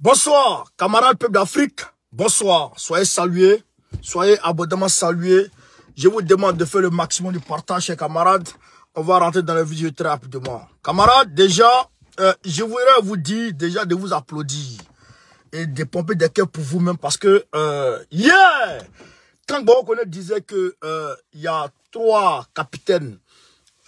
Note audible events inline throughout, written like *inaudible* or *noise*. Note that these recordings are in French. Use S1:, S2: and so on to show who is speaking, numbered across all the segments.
S1: Bonsoir, camarades peuple d'Afrique. Bonsoir, soyez salués, soyez abondamment salués. Je vous demande de faire le maximum du partage, chers camarades. On va rentrer dans la vidéo très rapidement. Camarades, déjà, euh, je voudrais vous dire déjà de vous applaudir et de pomper des cœurs pour vous-même parce que euh, yeah quand Borokone disait que euh, il y a trois capitaines,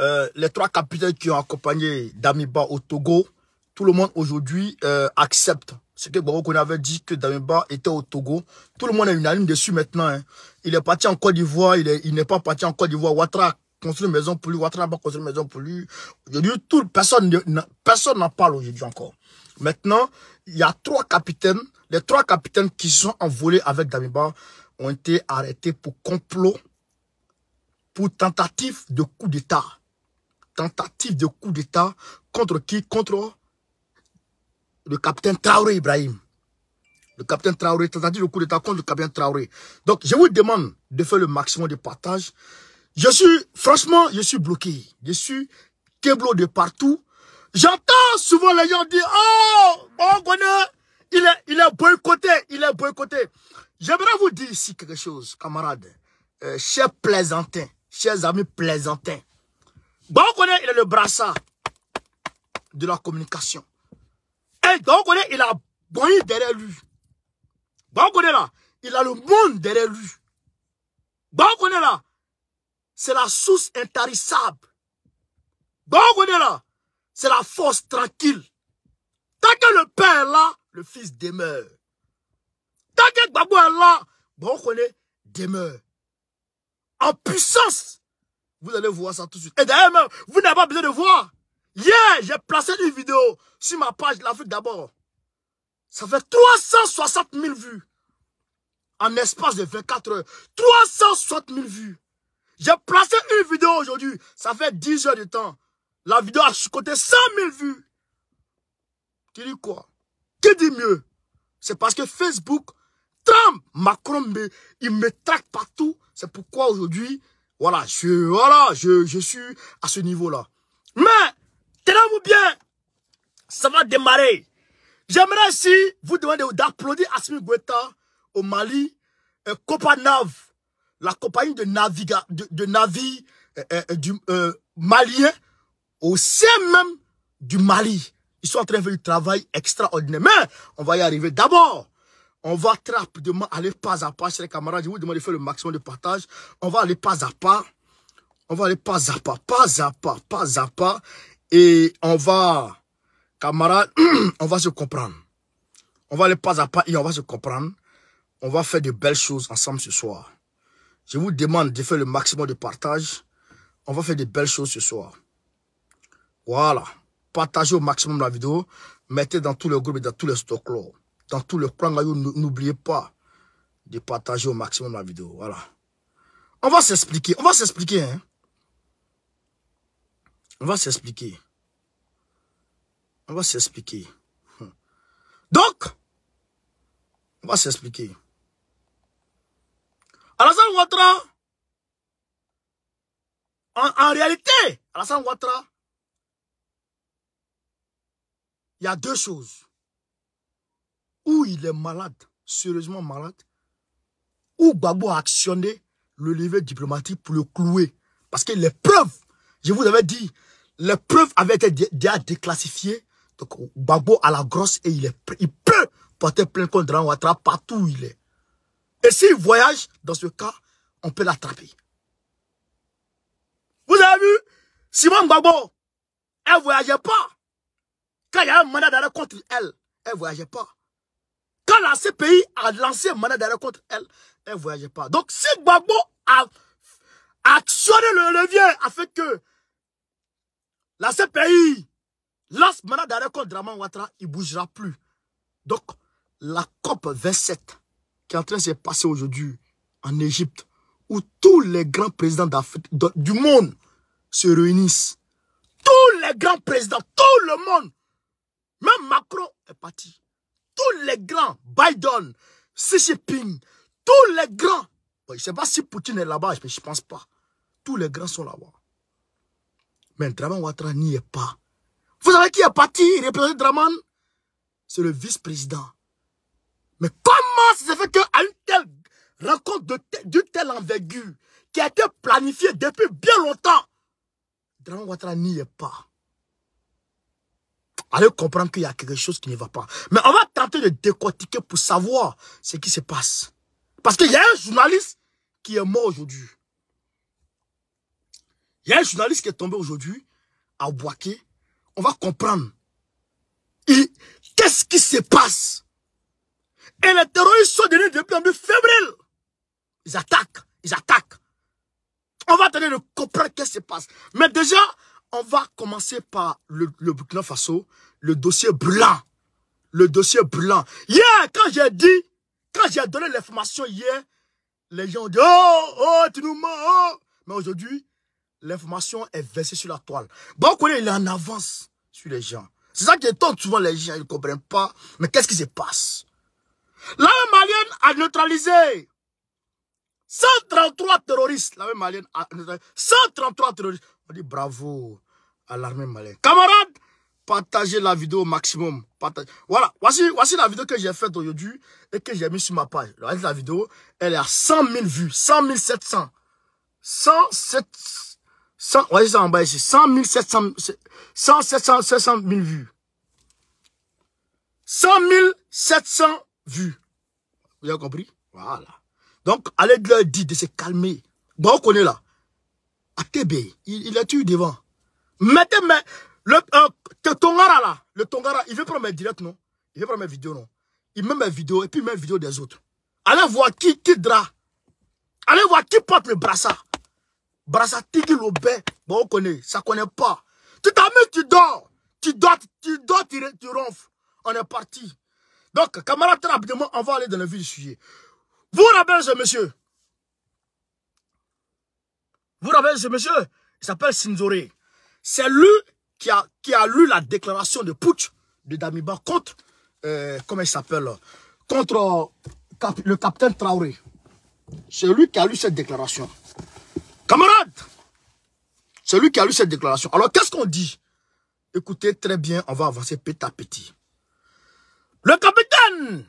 S1: euh, les trois capitaines qui ont accompagné Damiba au Togo, tout le monde aujourd'hui accepte c'est que avait dit que Damiba était au Togo. Tout le monde est unanime dessus maintenant. Hein. Il est parti en Côte d'Ivoire. Il n'est pas parti en Côte d'Ivoire. Ouattara construit une maison pour lui. Ouattara pas construit une maison pour lui. personne personne n'en parle aujourd'hui encore. Maintenant, il y a trois capitaines. Les trois capitaines qui sont envolés avec Damiba ont été arrêtés pour complot, pour tentative de coup d'État. Tentative de coup d'État contre qui Contre le capitaine Traoré Ibrahim. Le capitaine Traoré, c'est-à-dire le coup d'état contre le capitaine Traoré. Donc, je vous demande de faire le maximum de partage. Je suis, franchement, je suis bloqué. Je suis keblo de partout. J'entends souvent les gens dire, oh, on connaît, il est, il est boycotté, il est boycotté. J'aimerais vous dire ici quelque chose, camarades. Euh, chers plaisantins, chers amis plaisantins. Bon, on il est le brassard de la communication. Et eh, il a derrière lui. là, il a le monde derrière lui. là, c'est la source intarissable. là, c'est la force tranquille. Tant que le Père est là, le Fils demeure. Tant que Babou est là, fils demeure. En puissance, vous allez voir ça tout de suite. Et d'ailleurs vous n'avez pas besoin de voir. Hier, j'ai placé une vidéo sur ma page l'Afrique d'abord. Ça fait 360 000 vues. En espace de 24 heures. 360 000 vues. J'ai placé une vidéo aujourd'hui. Ça fait 10 heures de temps. La vidéo a coté 100 000 vues. Tu dis quoi Qui dit mieux C'est parce que Facebook Trump, Macron, il me traque partout. C'est pourquoi aujourd'hui, voilà, je, voilà, je, je suis à ce niveau-là. Mais vous bien. Ça va démarrer. J'aimerais si vous demandez d'applaudir Asmi Guetta au Mali, euh, nav la compagnie de, naviga, de, de navire euh, euh, euh, du malien, au sein même du Mali. Ils sont en train de faire du travail extraordinaire. Mais on va y arriver. D'abord, on va très rapidement aller pas à pas, chers camarades. vous demander de faire le maximum de partage. On va aller pas à pas. On va aller pas à pas, pas à pas, pas à pas. Et on va, camarades, *clears throat* on va se comprendre. On va aller pas à pas et on va se comprendre. On va faire de belles choses ensemble ce soir. Je vous demande de faire le maximum de partage. On va faire de belles choses ce soir. Voilà. Partagez au maximum la vidéo. Mettez dans tous les groupes et dans tous les stock Dans tous les plans n'oubliez pas de partager au maximum la vidéo. Voilà. On va s'expliquer. On va s'expliquer. Hein? On va s'expliquer. On va s'expliquer. Donc, on va s'expliquer. Alassane Ouattara, en, réalité, Alassane Ouattara, il y a deux choses. Ou il est malade, sérieusement malade, ou Babou a actionné le levier diplomatique pour le clouer. Parce que les preuves, je vous avais dit, les preuves avaient été déjà déclassifiées. Donc, Babo a la grosse et il, peut porter plein contre Dran Ouattara partout où il est. Et s'il voyage, dans ce cas, on peut l'attraper. Vous avez vu, Simone Babo, elle ne voyageait pas. Quand il y a un mandat d'arrêt contre elle, elle ne voyageait pas. Quand la CPI a lancé un mandat d'arrêt contre elle, elle ne voyageait pas. Donc si Babo a actionné le levier afin que la CPI lance maintenant d'arrêt Draman Ouattara, il ne bougera plus. Donc, la COP 27 qui est en train de se passer aujourd'hui en Égypte, où tous les grands présidents du monde se réunissent. Tous les grands présidents, tout le monde, même Macron est parti. Tous les grands, Biden, Xi Jinping, tous les grands. Je ne sais pas si Poutine est là-bas, mais je ne pense pas. Tous les grands sont là-bas. Mais Draman Ouattara n'y est pas. Vous savez qui est parti représenter Draman C'est le vice-président. Mais comment ça se fait qu'à une telle rencontre d'une telle envergure, qui a été planifiée depuis bien longtemps, Draman Ouattara n'y est pas allez comprendre qu'il y a quelque chose qui ne va pas. Mais on va tenter de décortiquer pour savoir ce qui se passe. Parce qu'il y a un journaliste qui est mort aujourd'hui. Il y a un journaliste qui est tombé aujourd'hui à Boaké. On va comprendre. Qu'est-ce qui se passe Et les terroristes sont devenus depuis en février. Ils attaquent, ils attaquent. On va tenter de comprendre qu'est-ce qui se passe. Mais déjà, on va commencer par le, le Burkina Faso, le dossier blanc. Le dossier blanc. Hier, quand j'ai dit, quand j'ai donné l'information hier, les gens ont dit, oh, oh, tu nous mens, oh. Mais aujourd'hui, l'information est versée sur la toile. Bon, il est en avance sur les gens. C'est ça qui étonne souvent les gens, ils ne comprennent pas. Mais qu'est-ce qui se passe L'armée malienne a neutralisé 133 terroristes. L'armée malienne a neutralisé 133 terroristes. On dit bravo à l'armée malienne. Camarades, partagez la vidéo au maximum. Voilà, voici, voici la vidéo que j'ai faite aujourd'hui et que j'ai mise sur ma page. La vidéo, elle est à 100 000 vues, 100 700. 107 100, ouais, ça en bas ici. 100 700, 100, 700, 000 vues. 100 700 vues. Vous avez compris? Voilà. Donc, allez leur dire de se calmer. Bon, on connaît là. À TB, il, il est tué devant. Mettez, mes. Euh, le, Tongara là, le Tongara, il veut prendre mes directs, non? Il veut prendre mes vidéos, non? Il met mes vidéos et puis mes vidéos des autres. Allez voir qui, qui dra. Allez voir qui porte le brassard. Brasatigi bon, on connaît, ça connaît pas. Tu t'as tu dors. Tu dors, tu dors, tu, ronfles. On est parti. Donc, camarade, très rapidement, on va aller dans le vif du sujet. Vous rappelez monsieur Vous rappelez ce monsieur Il s'appelle Sinzore. C'est lui qui a, qui a lu la déclaration de putsch de Damiba contre, euh, comment il s'appelle Contre euh, le capitaine Traoré. C'est lui qui a lu cette déclaration. Camarade, celui qui a lu cette déclaration. Alors, qu'est-ce qu'on dit Écoutez très bien, on va avancer petit à petit. Le capitaine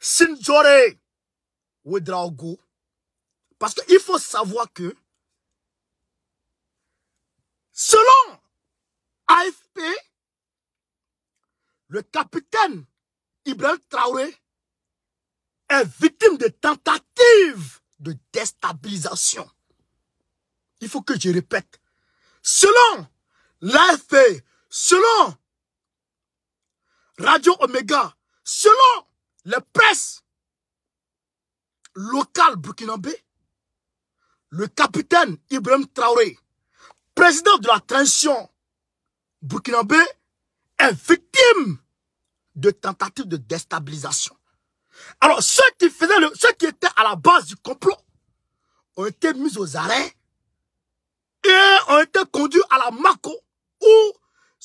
S1: Sinjore Ouedraogo, parce qu'il faut savoir que, selon AFP, le capitaine Ibrahim Traoré est victime de tentatives de déstabilisation il faut que je répète, selon l'AFP, selon Radio Omega, selon les presse locales burkinabé, le capitaine Ibrahim Traoré, président de la transition burkinabé, est victime de tentatives de déstabilisation. Alors, ceux qui, faisaient ceux qui étaient à la base du complot ont été mis aux arrêts et ont été conduits à la Mako, où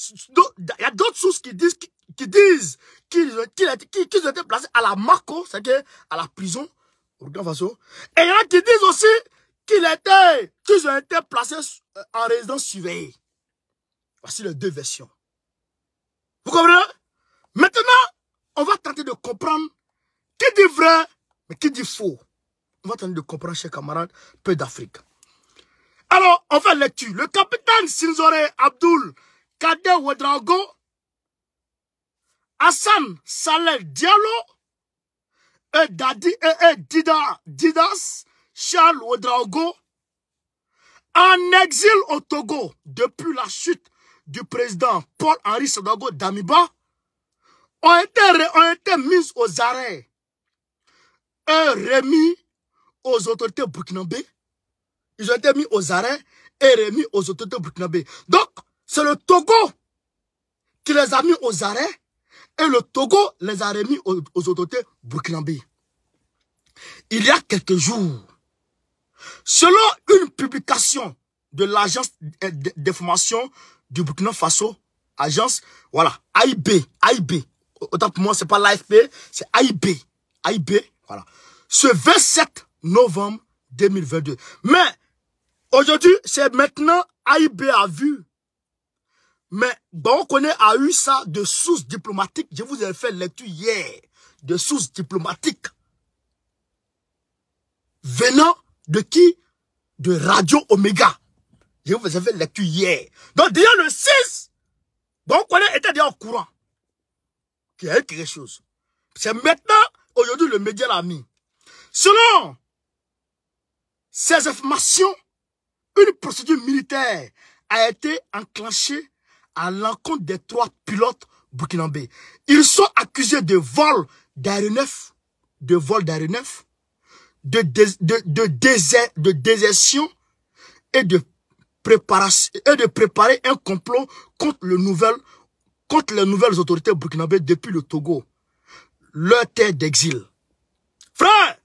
S1: il y a d'autres sources qui disent qui, disent qu'ils ont été placés à la Mako, c'est-à-dire à la prison, Et il y en a qui disent aussi qu'ils étaient, qu'ils ont été placés euh, en résidence surveillée. Voici les deux versions. Vous comprenez Maintenant, on va tenter de comprendre qui dit vrai, mais qui dit faux. On va tenter de comprendre, chers camarades, peu d'Afrique. Alors, on fait lecture. Le capitaine Sinzore Abdul Kader Ouedraogo, Hassan Saleh Diallo, et Dadi et, Dida, Didas Charles Ouedraogo, en exil au Togo depuis la chute du président Paul-Henri Sadago Damiba, ont été, ont été mis aux arrêts et remis aux autorités burkinabées ils ont été mis aux arrêts et remis aux autorités burkinabées. Donc, c'est le Togo qui les a mis aux arrêts et le Togo les a remis aux, autorités burkinabées. Il y a quelques jours, selon une publication de l'agence d'information du Burkina Faso, agence, voilà, AIB, AIB. Autant pour moi, c'est pas l'AFP, c'est AIB, AIB, voilà. Ce 27 novembre 2022. Mais Aujourd'hui, c'est maintenant AIB a vu. Mais bon, on connaît a eu ça de sources diplomatiques. Je vous ai fait lecture hier de sources diplomatiques. Venant de qui De Radio Omega. Je vous ai fait lecture hier. Donc déjà le 6, bon, on connaît était déjà au courant qu'il y a eu quelque chose. C'est maintenant, aujourd'hui, le média l'a mis. Selon ces informations, une procédure militaire a été enclenchée à l'encontre des trois pilotes burkinabés. Ils sont accusés de vol d'aéronefs, de vol d'aéronefs, de, de, de, désert, de désertion et de préparation et de préparer un complot contre le nouvel contre les nouvelles autorités burkinabées depuis le Togo, leur terre d'exil. Frère,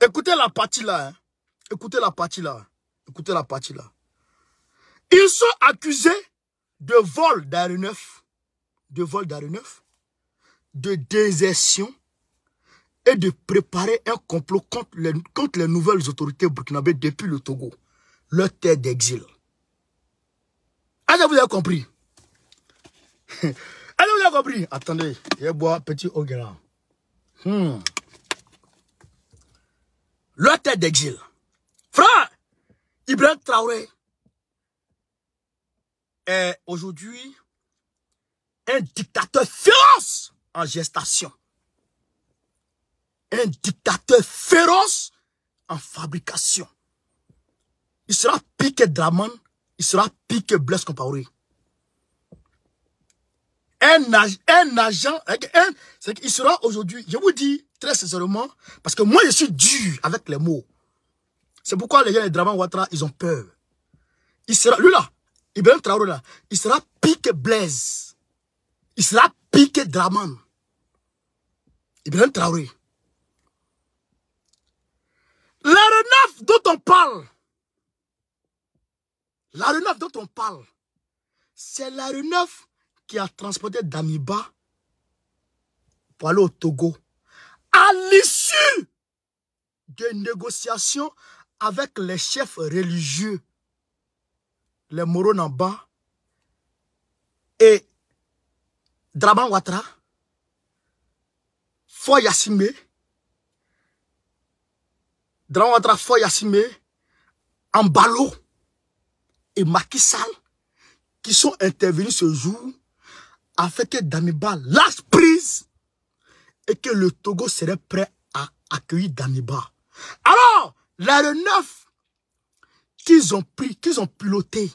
S1: écoutez la partie là, hein. écoutez la partie là. Écoutez la partie là. Ils sont accusés de vol neuf, de vol neuf, de désertion et de préparer un complot contre les, contre les nouvelles autorités burkinabées depuis le Togo, leur terre d'exil. Allez, vous avez compris Allez, *laughs* vous avez compris Attendez, je bois petit au grand. Hmm. Leur tête d'exil. Frère Ibrahim Traoré est aujourd'hui un dictateur féroce en gestation. Un dictateur féroce en fabrication. Il sera piqué Draman, il sera piqué que Blaise Compaoré. Un, un, agent, un, il sera aujourd'hui, je vous dis très sincèrement, parce que moi je suis dur avec les mots. C'est pourquoi les gens de Draman Ouattara, ils ont peur. Il sera, lui là, Ibrahim Traoré là, il sera piqué Blaise. Il sera piqué Draman. Ibrahim Traoré. La renaf dont on parle, la dont on parle, c'est la renaf qui a transporté Damiba pour aller au Togo. À l'issue des négociations avec les chefs religieux, les Moronamba et Draban Ouattara, Foyasime, Draban Ouattara Foyasime, Ambalo et Makisal qui sont intervenus ce jour, afin que Daniba lâche prise et que le Togo serait prêt à accueillir Daniba Alors, 9 qu'ils ont pris, qu'ils ont piloté,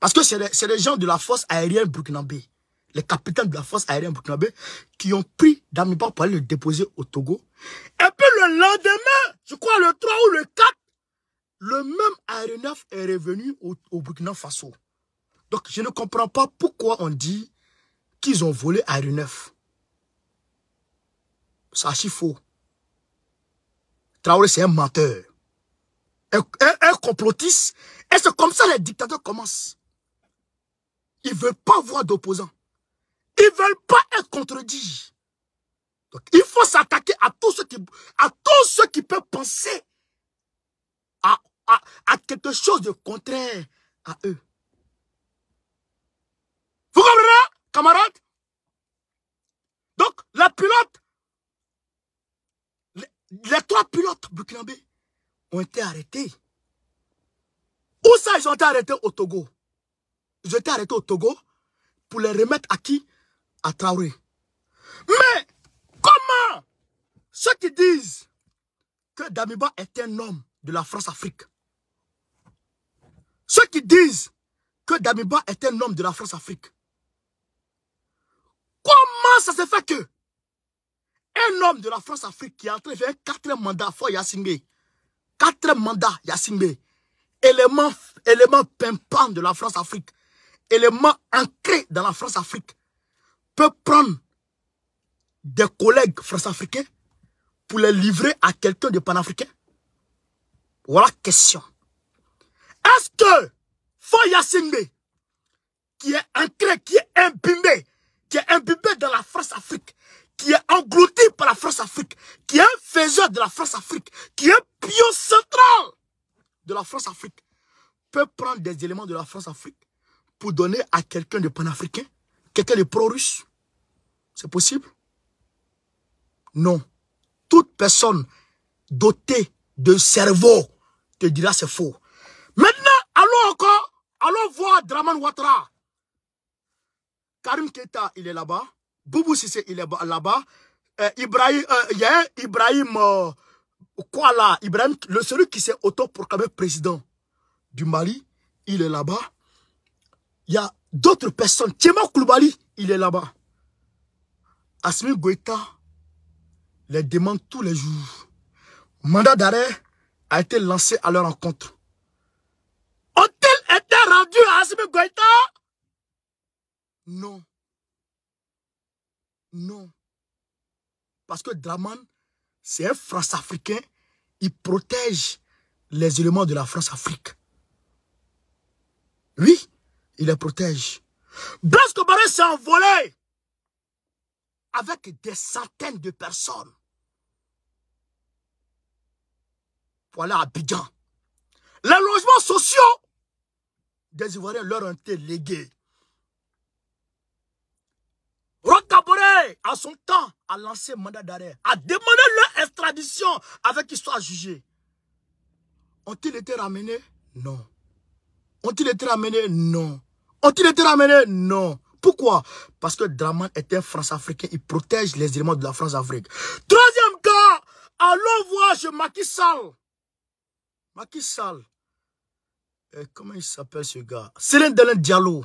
S1: parce que c'est les, les, gens de la force aérienne burkinabé, les capitaines de la force aérienne burkinabé, qui ont pris Damiba pour aller le déposer au Togo. Et puis le lendemain, je crois le 3 ou le 4, le même 9 est revenu au, Burkina Faso. Donc je ne comprends pas pourquoi on dit qu'ils ont volé Ça, C'est faux. Traoré, c'est un menteur un, un complotiste. Et c'est comme ça les dictateurs commencent. Ils ne veulent pas voir d'opposants. Ils ne veulent pas être contredits. Donc, il faut s'attaquer à tous ceux qui, à tous ceux qui peuvent penser à, à, à quelque chose de contraire à eux. Vous comprenez, camarades? Donc, la pilote, les, trois pilotes burkinabés, ont été arrêtés. Où ça, ils ont été arrêtés au Togo Ils ont été arrêtés au Togo pour les remettre à qui À Traoré. Mais comment ceux qui disent que Damiba est un homme de la France-Afrique, ceux qui disent que Damiba est un homme de la France-Afrique, comment ça se fait que un homme de la France-Afrique qui est en train de faire un quatrième mandat Yassingé, Quatre mandats, Yassimbe. Élément, élément pimpant de la France-Afrique. Élément ancré dans la France-Afrique. Peut prendre des collègues france-africains pour les livrer à quelqu'un de panafricain Voilà question. Est-ce que Yassimbe, qui est ancré, qui est imbibé, qui est imbibé dans la France-Afrique, qui est englouti par la France-Afrique, qui est un faiseur de la France-Afrique, qui est un pion central de la France-Afrique, peut prendre des éléments de la France-Afrique pour donner à quelqu'un de panafricain, quelqu'un de pro-russe. C'est possible Non. Toute personne dotée de cerveau te dira c'est faux. Maintenant, allons encore, allons voir Draman Ouattara. Karim Keta, il est là-bas. Boubou Sissé, il est là-bas. Euh, Ibrahim, euh, il y a Ibrahim euh, quoi là Ibrahim, le celui qui s'est autoproclamé président du Mali, il est là-bas. Il y a d'autres personnes. Tchema Koulibaly, il est là-bas. Asmi Goïta les demande tous les jours. Mandat d'arrêt a été lancé à leur encontre. Ont-ils été rendus à Asmi Goïta Non. Non. Parce que Draman, c'est un France-Africain. Il protège les éléments de la France-Afrique. Oui, il les protège. Blas s'est envolé avec des centaines de personnes. Voilà Abidjan. Les logements sociaux des Ivoiriens leur ont été légués. Rocabore, à son temps, a lancé mandat d'arrêt, a demandé leur extradition avec qu'ils soient jugés. Ont-ils été ramenés Non. Ont-ils été ramenés Non. Ont-ils été ramenés Non. Pourquoi Parce que Draman est un France-Africain, il protège les éléments de la France-Afrique. Troisième cas, allons voir chez Macky Sall. Macky Sall, eh, comment il s'appelle ce gars Céline Dallin Diallo.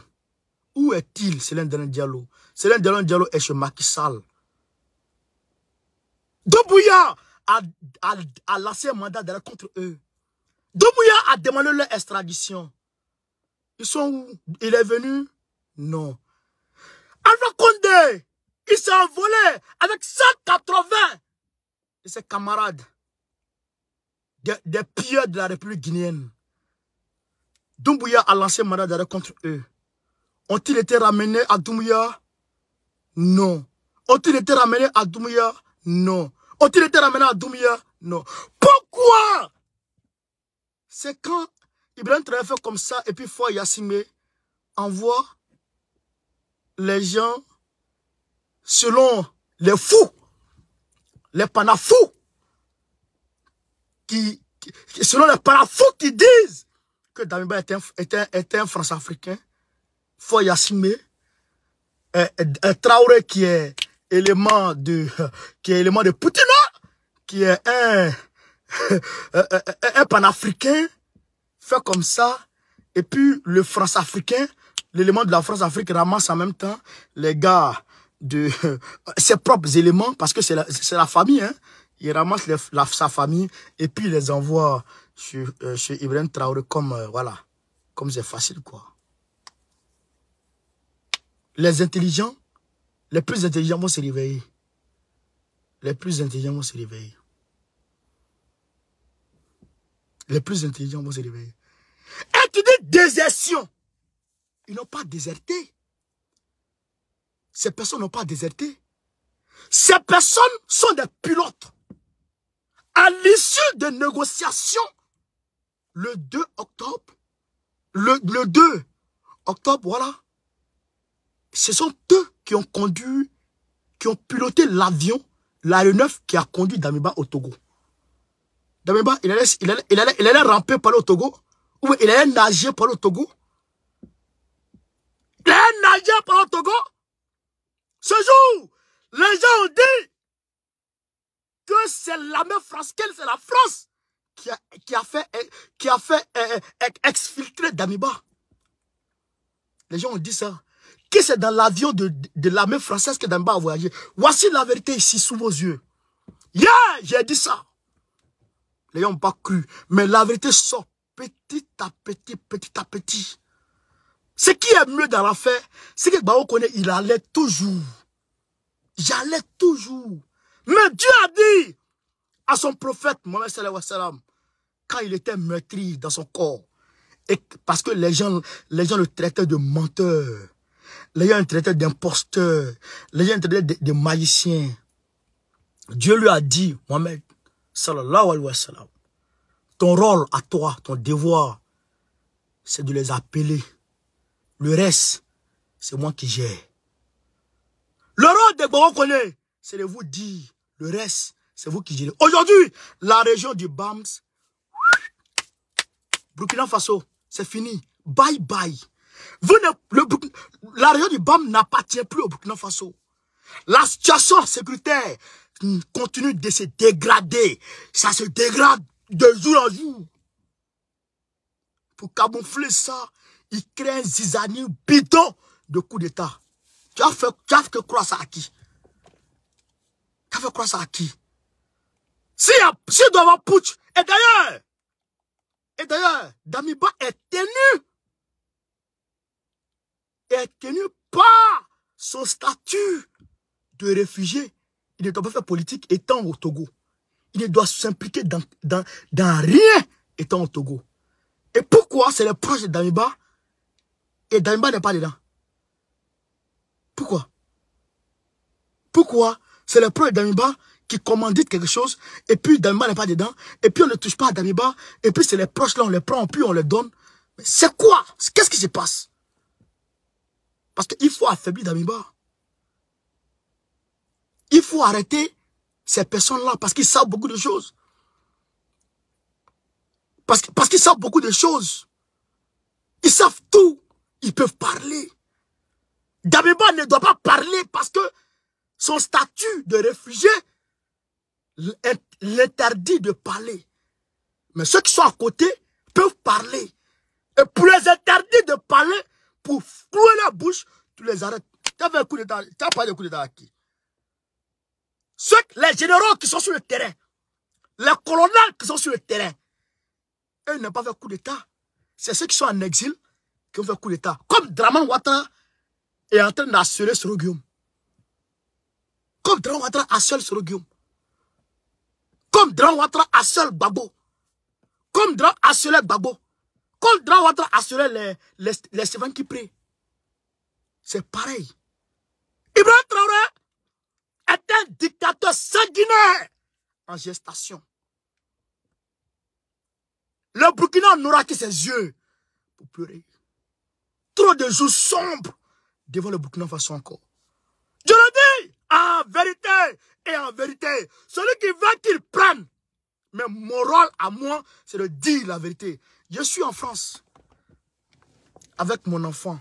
S1: Où est-il, Céline Delon Diallo Céline de Diallo est chez Macky Sall. Dobouya a, a, a, lancé un mandat d'arrêt contre eux. Doumbouya a demandé leur extradition. Ils sont où Il est venu Non. Alpha Condé, il s'est envolé avec 180 de ses camarades, des, des de la République guinéenne. Doumbouya a lancé un mandat d'arrêt contre eux. Ont-ils été ramenés à Doumia Non. Ont-ils été ramenés à Doumia Non. Ont-ils été ramenés à Doumia Non. Pourquoi C'est quand Ibrahim Traoré comme ça et puis fois Yassime envoie les gens selon les fous, les panafous, qui, selon les panafous qui disent que Damiba est un, est un, un africain un Traoré qui est élément de qui est élément de Poutine, hein, qui est *laughs* un, un panafricain, fait comme ça, et puis le France-africain, l'élément de la France-Afrique ramasse en même temps les gars de *laughs* ses propres éléments, parce que c'est la, famille, hein. Il ramasse sa famille et puis il les envoie chez, euh, Ibrahim Traoré comme, euh, voilà, comme c'est facile, quoi les intelligents, les plus intelligents vont se réveiller. Les plus intelligents vont se réveiller. Les plus intelligents vont se réveiller. Et tu dis désertion. Ils n'ont pas déserté. Ces personnes n'ont pas déserté. Ces personnes sont des pilotes. À l'issue de négociations, le 2 octobre, le, le 2 octobre, voilà, ce sont eux qui ont conduit, qui ont piloté l'avion, l'A9 qui a conduit Damiba au Togo. Damiba, il allait, il allait, il ramper par le Togo, ou il allait nager par le Togo. Il allait nager par le Togo. Ce jour, les gens ont dit que c'est la même c'est la France qui a, qui a fait, qui a fait euh, euh, exfiltrer Damiba. Les gens ont dit ça c'est dans l'avion de, l'armée française que Damba a voyagé. Voici la vérité ici, sous vos yeux. Yeah, j'ai dit ça. Les gens n'ont pas cru. Mais la vérité sort petit à petit, petit à petit. Ce qui est mieux dans l'affaire, c'est que Bao connaît, il allait toujours. J'allais toujours. Mais Dieu a dit à son prophète, Mohamed quand il était meurtri dans son corps, et parce que les gens, les gens le traitaient de menteur, l'ayant traité d'imposteur, les traité de, de, magicien, Dieu lui a dit, Mohamed, ton rôle à toi, ton devoir, c'est de les appeler. Le reste, c'est moi qui gère. Le rôle des Borokone, c'est de vous dire, le reste, c'est vous qui gérez. Aujourd'hui, la région du BAMS, Burkina Faso, c'est fini. Bye bye. Vous le, la région du BAM n'appartient plus au Burkina Faso. La situation sécuritaire continue de se dégrader. Ça se dégrade de jour en jour. Pour camoufler ça, il crée un zizanie bidon de coup d'État. Tu as fait, croire ça à qui Tu as fait croire ça à qui Si, si doit avoir putsch, et d'ailleurs, et d'ailleurs, Damiba est tenu est tenu par son statut de réfugié. Il ne doit pas faire politique étant au Togo. Il ne doit s'impliquer dans, rien étant au Togo. Et pourquoi c'est le proche de Damiba et Damiba n'est pas dedans Pourquoi Pourquoi c'est le proche de Damiba qui commanditent quelque chose et puis Damiba n'est pas dedans et puis on ne touche pas à Damiba et puis c'est les proches là on les prend puis on les donne. Mais c'est quoi Qu'est-ce qui se passe parce qu'il faut affaiblir Damiba. Il faut arrêter ces personnes-là parce qu'ils savent beaucoup de choses. Parce, parce qu'ils savent beaucoup de choses. Ils savent tout. Ils peuvent parler. Damiba ne doit pas parler parce que son statut de réfugié l'interdit de parler. Mais ceux qui sont à côté peuvent parler. Et pour les interdire de parler, pour clouer la bouche, tu les arrêtes. Tu as fait un coup d'état, tu n'as pas de coup d'état à qui Ceux, les généraux qui sont sur le terrain, les colonels qui sont sur le terrain, eux n'ont pas fait coup d'état. C'est ceux qui sont en exil qui ont fait coup d'état. Comme Draman Ouattara est en train d'assurer sur Guillaume. Comme Draman Ouattara assure sur Guillaume. Comme Draman Ouattara assure Babo. Comme Draman assure Babo. Quand les, servants qui prient, c'est pareil. Ibrahim Traoré est un dictateur sanguinaire en gestation. Le Burkina n'aura que ses yeux pour pleurer. Trop de jours sombres devant le Burkina Façon. encore. Je le dis en vérité et en vérité. Celui qui veut qu'il prenne. Mais mon rôle à moi, c'est de dire la vérité. Je suis en France avec mon enfant.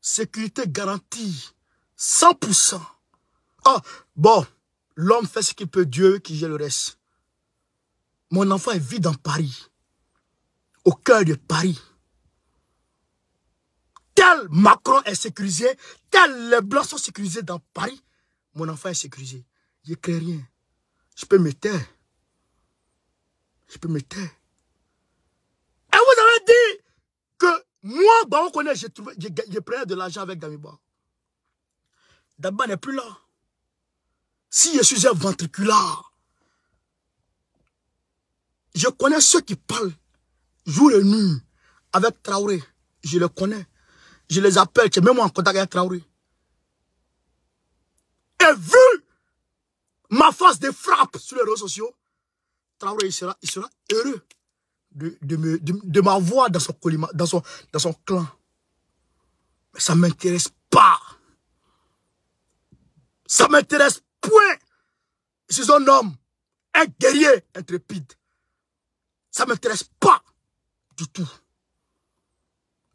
S1: Sécurité garantie. 100%. Ah, bon, l'homme fait ce qu'il peut, Dieu qui gère le reste. Mon enfant vit dans Paris, au cœur de Paris. Tel Macron est sécurisé, tel les Blancs sont sécurisés dans Paris. Mon enfant est sécurisé. Je ne crée rien. Je peux me taire je peux me taire. Et vous avez dit que moi, bah, on connaît, j'ai pris de l'argent avec Damiba. Damiba n'est plus là. Si je suis un ventriculaire, je connais ceux qui parlent jour et nuit avec Traoré. Je les connais. Je les appelle, je mets moi en contact avec Traoré. Et vu ma face de frappe sur les réseaux sociaux, il sera, heureux de, de, m'avoir dans son, dans, dans son clan. Mais ça ne m'intéresse pas. Ça ne m'intéresse point. C'est un homme, un guerrier intrépide. Ça ne m'intéresse pas du tout.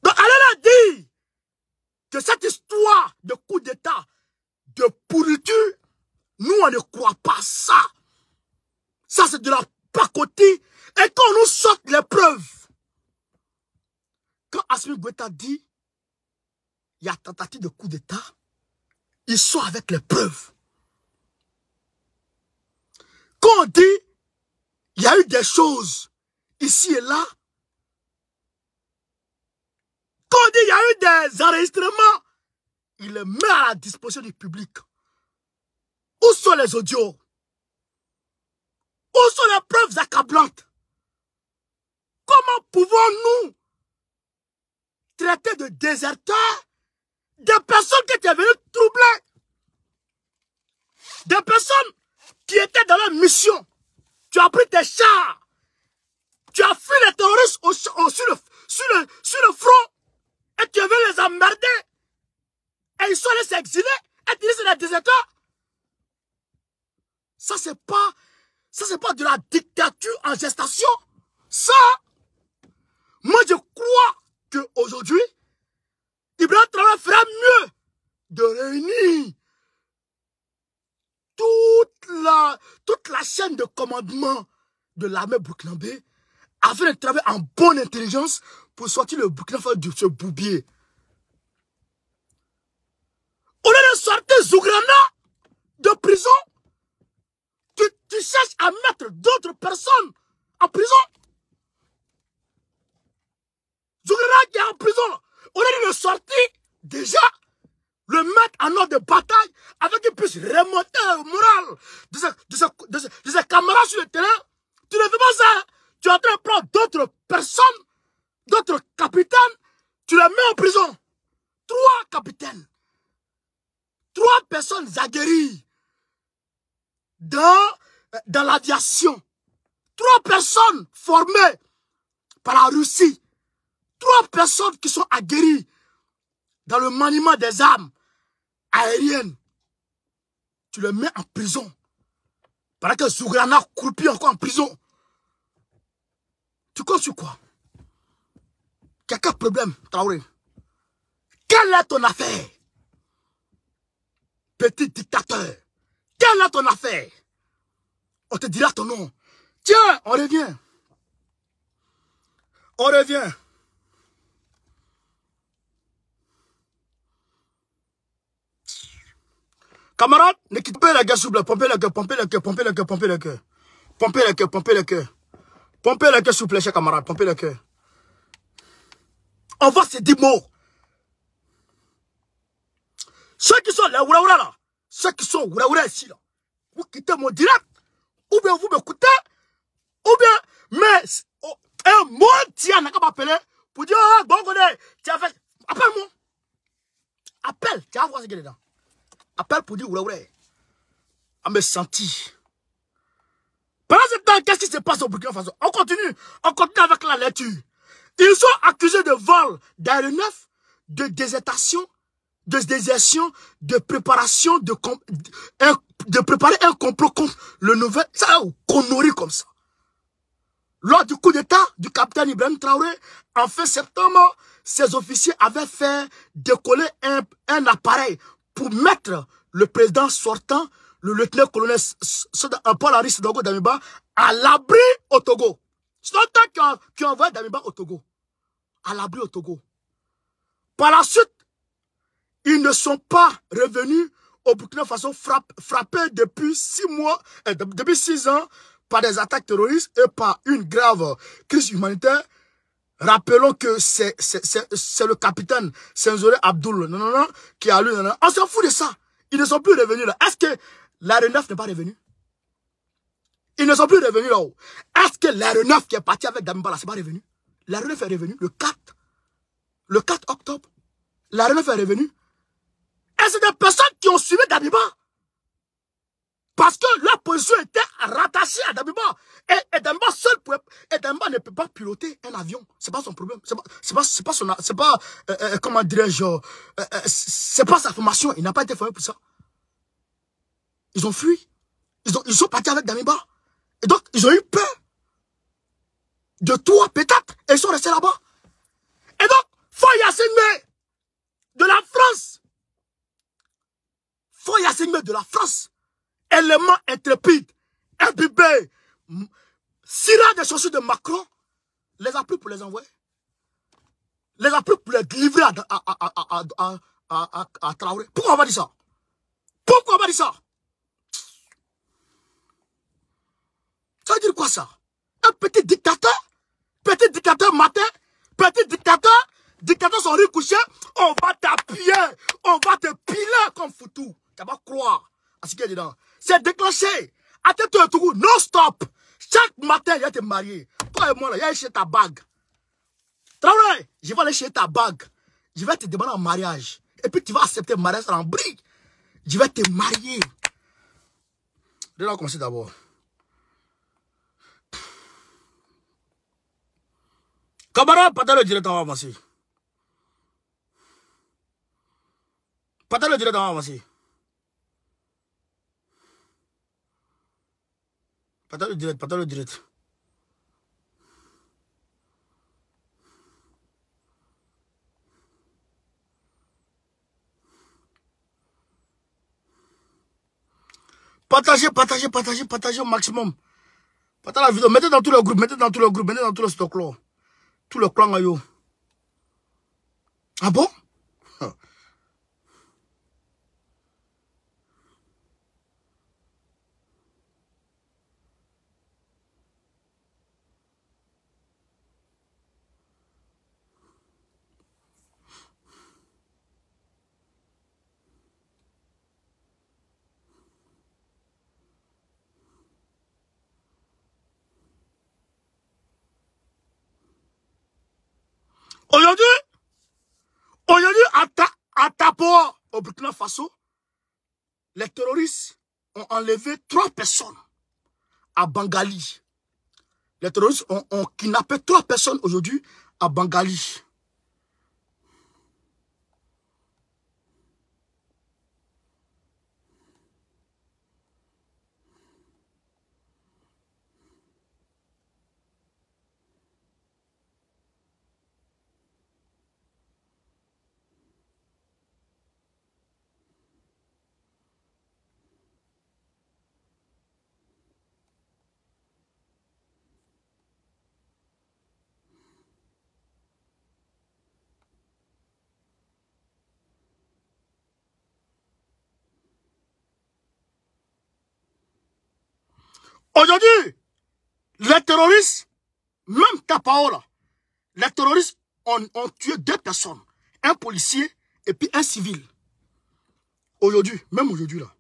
S1: Donc, allez a dit que cette histoire de coup d'État, de pourriture, nous, on ne croit pas ça. Ça, c'est de la côté, et qu'on nous sorte les preuves. Quand Asmi Guetta dit, il y a tentative de coup d'État, il sort avec les preuves. Quand on dit, il y a eu des choses ici et là, quand on dit, il y a eu des enregistrements, il les met à la disposition du public. Où sont les audios où sont les preuves accablantes Comment pouvons-nous traiter de déserteurs des personnes qui étaient venues troubler Des personnes qui étaient dans leur mission. Tu as pris tes chars. Tu as fui les terroristes sur, le, front. Et tu es les emmerder. Et ils sont allés s'exiler. Et tu dis c'est des déserteurs. Ça, c'est pas ça, c'est pas de la dictature en gestation. Ça, moi, je crois qu'aujourd'hui, Ibrahim Traoré fera mieux de réunir toute la, toute la chaîne de commandement de l'armée burkinabé afin de travailler en bonne intelligence pour sortir le Burkina de ce boubier. Au lieu de sortir Zougrana de prison, tu cherche à mettre d'autres personnes en prison. qui est en prison, on de le sortir, déjà le mettre en ordre de bataille afin qu'il puisse remonter le moral de ses, camarades sur le terrain. Tu ne fais pas ça. Hein. Tu es en train d'autres personnes, d'autres capitaines, tu les mets en prison. Trois capitaines, trois personnes aguerries dans dans l'aviation. Trois personnes formées par la Russie. Trois personnes qui sont aguerries dans le maniement des armes aériennes. Tu les mets en prison. Pendant que Zougrana croupit encore en prison. Tu comptes sur quoi Quelqu'un problème, Traoré Quelle est ton affaire Petit dictateur, quelle est ton affaire on oh, te dira ton nom. Tiens, on revient. On revient. Camarades, ne quitte pas la gueule, souple. Pompez la gueule, pompez la gueule, pompez la gueule, pompez la gueule. Pompez la gueule, pompez la cœur, Pompez la gueule, souple, le chers camarades. Pompez la gueule. On va se dire mots. Ceux qui sont là, oura, oura, là. Ceux qui sont oura, oura, ici, là. Vous quittez mon direct ou bien vous m'écoutez, ou bien, mais oh, un mot, tu pas qu'à m'appeler pour dire, oh, bon, tu as appelle-moi. Appelle, tu as voir ce qu'il y a dedans. Appelle pour dire, oula, oula, à me senti Pendant ce temps, qu'est-ce qui se passe au Burkina Faso On continue, on continue avec la lecture. Ils sont accusés de vol neuf, de désertation, de désertion, de préparation de de préparer un complot contre le nouvel... Ça qu'on comme ça. Lors du coup d'État du capitaine Ibrahim Traoré, en fin septembre, ses officiers avaient fait décoller un, un appareil pour mettre le président sortant, le lieutenant-colonel euh, Paul-Henri Damiba, à l'abri au Togo. C'est qui, a, qui envoyé Damiba au Togo. À l'abri au Togo. Par la suite, ils ne sont pas revenus au Burkina Faso frappe, frappé depuis six mois, euh, depuis six ans par des attaques terroristes et par une grave crise humanitaire. Rappelons que c'est le capitaine Senzore Abdul non, qui a lu. On s'en fout de ça. Ils ne sont plus revenus là. Est-ce que la 9 n'est pas revenu? Ils ne sont plus revenus là-haut. Est-ce que la 9 qui est parti avec Bala c'est pas revenu La 9 est revenu le 4. Le 4 octobre. La 9 est revenu c'est des personnes qui ont suivi Damiba. Parce que leur position était rattachée à Dabiba. Et, et seul peut, et ne peut pas piloter un avion. C'est pas son problème. C'est pas, pas, euh, euh, euh, comment dirais-je, c'est pas sa formation. Il n'a pas été formé pour ça. Ils ont fui. Ils ils sont partis avec Damiba. Et donc, ils ont eu peur. De toi, peut-être. Et ils sont restés là-bas. Et donc, assumer de la France, y assigner de la France, élément intrépide, imbibé, sira des chaussures de Macron, les a pris pour les envoyer. Les a pris pour les livrer à, à, à, à, à Traoré. Pourquoi on va dire ça Pourquoi on va dire ça Ça veut dire quoi ça Un petit dictateur Petit dictateur matin Petit dictateur Dictateur sont couché On va t'appuyer On va te piler comme foutu tu vas croire à ce qu'il y a dedans. C'est déclenché. À tête de non-stop. Chaque matin, il va te marier. Toi et moi, là, il va chez ta bague. Travail, je vais aller chercher ta bague. Je vais te demander un mariage. Et puis tu vas accepter le mariage en brique. Je vais te marier. De là, commencer d'abord. Camarade, pas le direct, on va avancer. Pas le direct, on va avancer. le direct, Partagez, partagez, partagez, partagez au maximum. Partagez la vidéo. Mettez dans tous les groupes, mettez dans tous les groupes, mettez dans tous les stock là. Tout le clan là, yo. Ah bon? Aujourd'hui, aujourd'hui, à, ta, à Tapoa, au Burkina Faso, les terroristes ont enlevé trois personnes à Bangali. Les terroristes ont, ont kidnappé trois personnes aujourd'hui à Bangali. Aujourd'hui, les terroristes, même parole, les terroristes ont, ont tué deux personnes, un policier et puis un civil. Aujourd'hui, même aujourd'hui là.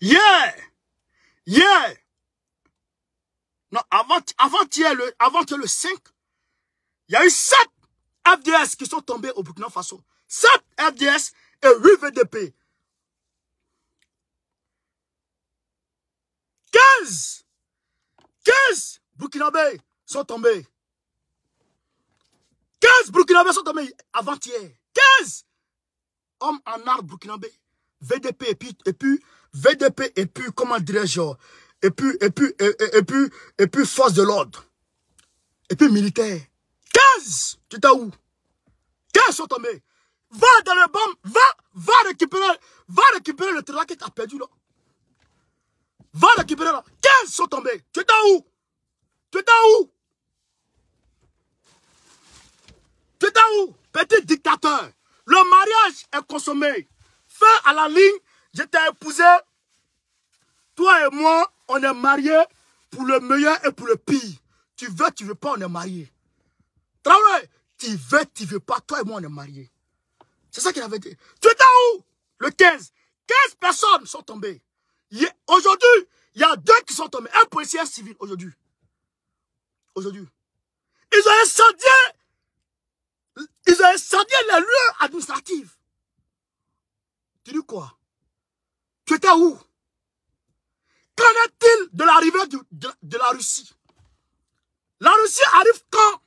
S1: Yeah! Yeah! Non, avant, hier, le, avant hier, le 5, il y a eu 7 FDS qui sont tombés au Burkina Faso. 7 FDS et 8 VDP. 15! 15 Burkinabés sont tombés. 15 Burkinabés sont tombés avant-hier. 15 hommes en arbre Burkinabé, VDP et puis, et puis VDP et puis, comment dirais-je, et puis, et puis, et, et, et puis, et puis, force de l'ordre. Et puis, militaire. 15 Tu t'es où 15 sont tombés. Va dans le bombe, va, va récupérer, va récupérer le terrain que t'as perdu là. Va récupérer là. 15 sont tombés. Tu t'es où Tu t'es où Tu t'as où Petit dictateur, le mariage est consommé. Fin à la ligne je t'ai épousé. Toi et moi, on est mariés pour le meilleur et pour le pire. Tu veux, tu veux pas, on est mariés. Travail, tu veux, tu veux pas, toi et moi, on est mariés. C'est ça qu'il avait dit. Tu étais où Le 15. 15 personnes sont tombées. Aujourd'hui, il y a deux qui sont tombés. Un policier, un civil, aujourd'hui. Aujourd'hui. Ils ont incendié, ils ont incendié les lieux administratifs. Tu dis quoi tu étais où Qu'en est-il de l'arrivée de, la Russie La Russie arrive quand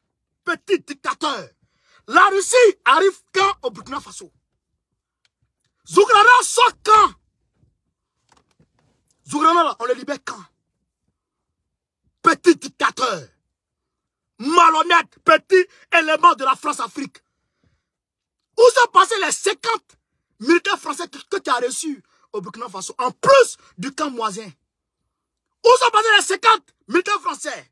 S1: Petit dictateur. La Russie arrive quand au Burkina Faso Zougrana sort quand Zougrana, on le libère quand Petit dictateur. Malhonnête, petit élément de la France-Afrique. Où sont passés les 50 militaires français que tu as reçus au Burkina Faso, en plus du camp voisin, où sont passés les 50 militaires français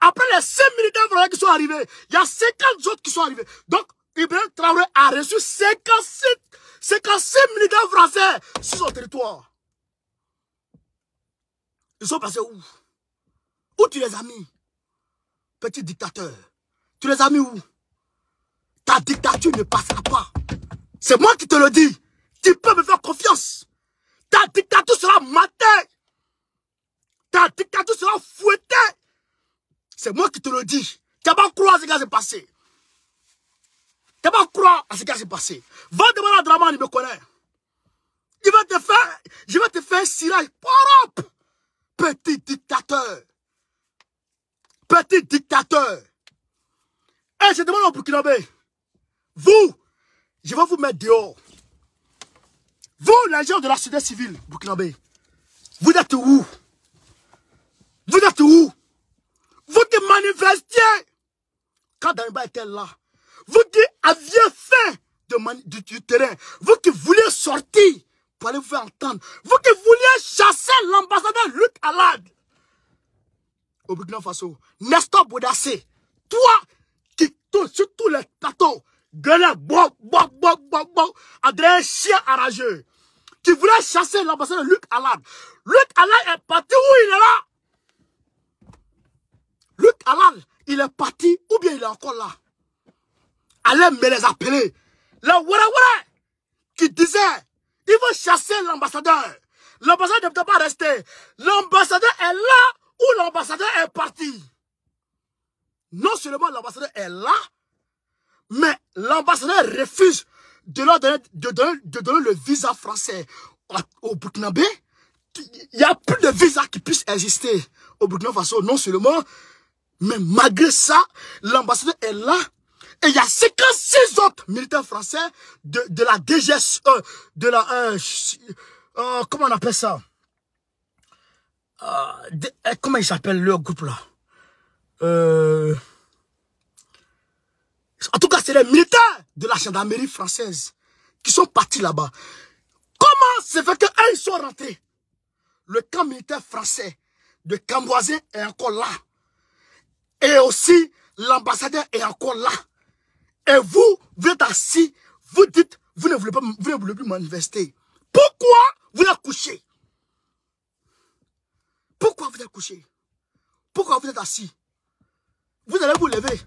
S1: Après les 5 militaires français qui sont arrivés, il y a 50 autres qui sont arrivés. Donc, Ibrahim Traoré a reçu 56, militaires français sur son territoire. Ils sont passés où Où tu les as mis Petit dictateur, tu les as mis où Ta dictature ne passera pas. C'est moi qui te le dis. Tu peux me faire confiance. Ta dictature sera matée. Ta dictature sera fouettée. C'est moi qui te le dis. Tu n'as pas croire à ce qui s'est passé. Tu n'as pas croire à ce qui s'est passé. Va demander à Draman, il me connaît. Il va te faire, je vais te faire un cirage. Parop! Petit dictateur. Petit dictateur. Et eh, je demande au Burkinabé, vous, je vais vous mettre dehors. Vous, les gens de la société civile, Burkinabé, vous êtes où Vous êtes où Vous qui manifestiez quand Daniba était là. Vous qui aviez faim de du, terrain. Vous qui vouliez sortir pour aller vous faire entendre. Vous qui vouliez chasser l'ambassadeur Luc Alad. Au Burkina Faso, Nestor Boudassé, toi qui tournes sur tous les plateaux, gueule, bon, bon, bon, bon, bon, André, chien arrageux. Tu voulais chasser l'ambassadeur Luc Alain. Luc Alain est parti où il est là Luc Alain, il est parti ou bien il est encore là Allez me les appeler. Le voilà voilà qui disait, il vont chasser l'ambassadeur. L'ambassadeur ne peut pas rester. L'ambassadeur est là ou l'ambassadeur est parti. Non seulement l'ambassadeur est là, mais l'ambassadeur refuse de leur donner, de de donner le visa français au Burkinabé, il y a plus de visa qui puisse exister au Burkina Faso, non seulement, mais malgré ça, l'ambassadeur est là. Et il y a 56 autres militaires français de, de la DGSE, de la... Euh, euh, comment on appelle ça euh, Comment ils s'appellent, leur groupe là en tout cas, c'est les militaires de la gendarmerie française qui sont partis là-bas. Comment se fait que ils sont rentrés Le camp militaire français de Camboisien est encore là. Et aussi, l'ambassadeur est encore là. Et vous, vous êtes assis, vous dites, vous ne voulez, pas, vous ne voulez plus manifester. Pourquoi vous êtes couché Pourquoi vous êtes couché Pourquoi vous êtes assis Vous allez vous lever.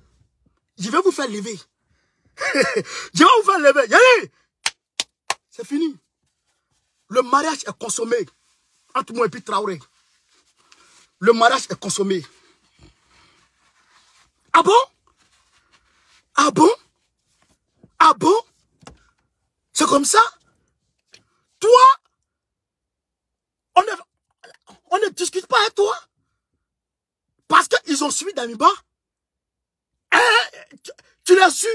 S1: Je vais vous faire lever. *laughs* je vais vous faire lever. Allez C'est fini. Le mariage est consommé. Entre moi et puis Le mariage est consommé. Ah bon Ah bon Ah bon C'est comme ça Toi On ne, on ne discute pas avec toi Parce qu'ils ont suivi Damiba eh, tu, l'as su.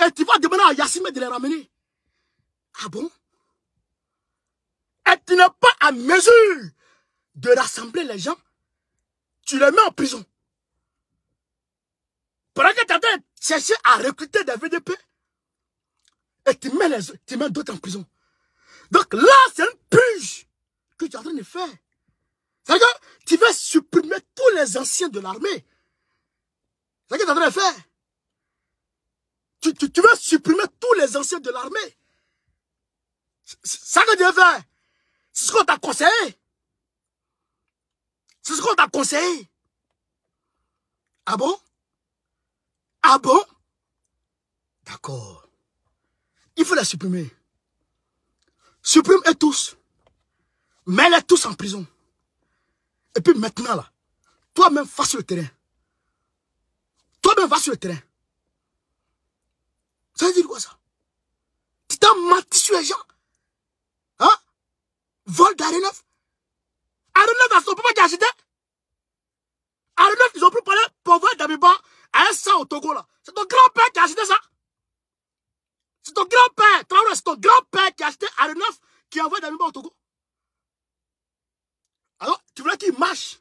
S1: Et eh, tu vas demander à Yassime de les ramener. Ah bon Et eh, tu n'es pas à mesure de rassembler les gens. Tu les mets en prison. Pendant que tu as cherché à recruter des VDP, et tu mets, mets d'autres en prison. Donc là, c'est une purge que tu es en train de faire. C'est-à-dire que tu vas supprimer tous les anciens de l'armée ce que tu es en faire. Tu, tu, veux supprimer tous les anciens de l'armée. C'est ça que Dieu fait. C'est ce qu'on t'a conseillé. C'est ce qu'on t'a conseillé. Ah bon Ah bon D'accord. Il faut les supprimer. Supprime-les tous. Mets-les tous en prison. Et puis maintenant, là, toi-même, fasse le terrain va sur le terrain. Ça veut dire quoi, ça Tu t'as menti sur les gens. Hein Vol d'Arénov. 9 à ton papa, a acheté arenov ils ont pris pour voir d'Amiba à un sang au Togo, là. C'est ton grand-père qui a acheté ça C'est ton grand-père, c'est ton grand-père qui a acheté Arenov qui a envoyé d'Amiba au Togo. Alors, tu voulais qu'il marche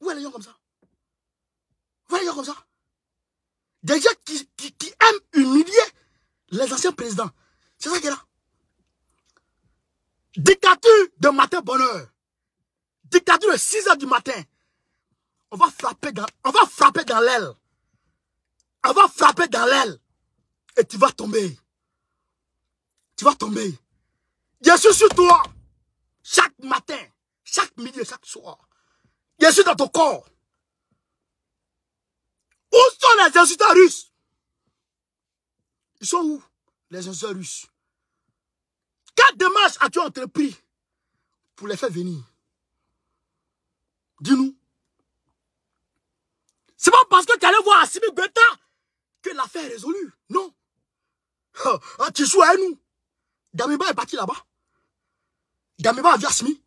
S1: Où est les gens comme ça vous voyez comme ça Des gens qui, aiment humilier les anciens présidents. C'est ça qui est là. Dictature de matin bonheur. Dictature de 6 heures du matin. On va frapper dans, on va frapper dans l'aile. On va frapper dans l'aile. Et tu vas tomber. Tu vas tomber. Jésus sur toi. Chaque matin, chaque midi, chaque soir. Jésus dans ton corps. Où sont les insultants russes Ils sont où Les insultants russes. Quelle démarche as-tu entrepris pour les faire venir Dis-nous. C'est pas parce que tu allais voir Assimi Guetta que l'affaire est résolue. Non. Ah, tu joues à nous. Damiba est parti là-bas. Damiba a vu Assimi.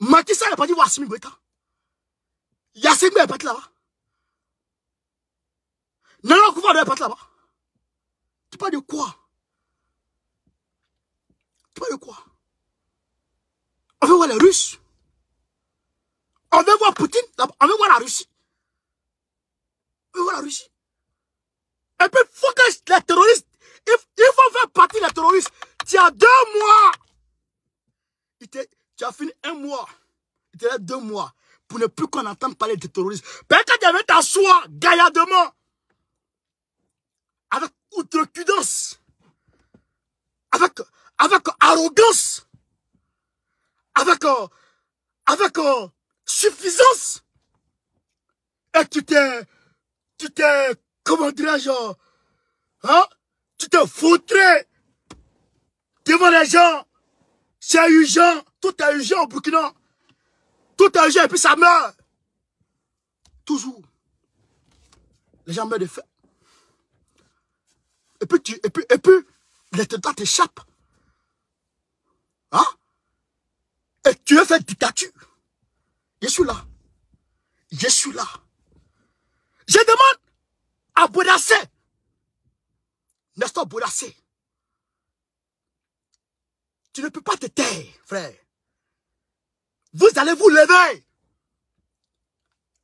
S1: Matissa est parti voir Assimi Guetta. Yassimi est parti là-bas non, on de la parti là-bas. Tu parles de quoi Tu parles de quoi On veut voir les Russes. On veut voir Poutine. On veut voir la Russie. On veut voir la Russie. Et puis, il faut que les terroristes, il faut faire partie des terroristes. Tu as deux mois. tu as fini un mois. Il te reste deux mois pour ne plus qu'on entende parler de terroristes. Peut-être que tu vas t'asseoir gaillardement avec outre avec, avec arrogance, avec, euh, avec euh, suffisance. Et tu t'es, tu t'es, comment dirais-je, hein? tu t'es foutré devant les gens. C'est urgent, tout est urgent au Burkina. Tout est urgent et puis ça meurt. Toujours. Les gens meurent de faim. Et puis, tu, et et les tentats t'échappent. Hein? Et tu veux faire dictature. Je suis là. Je suis là. Je demande à Bodassé. Nestor Bodassé. Tu ne peux pas te taire, frère. Vous allez vous lever.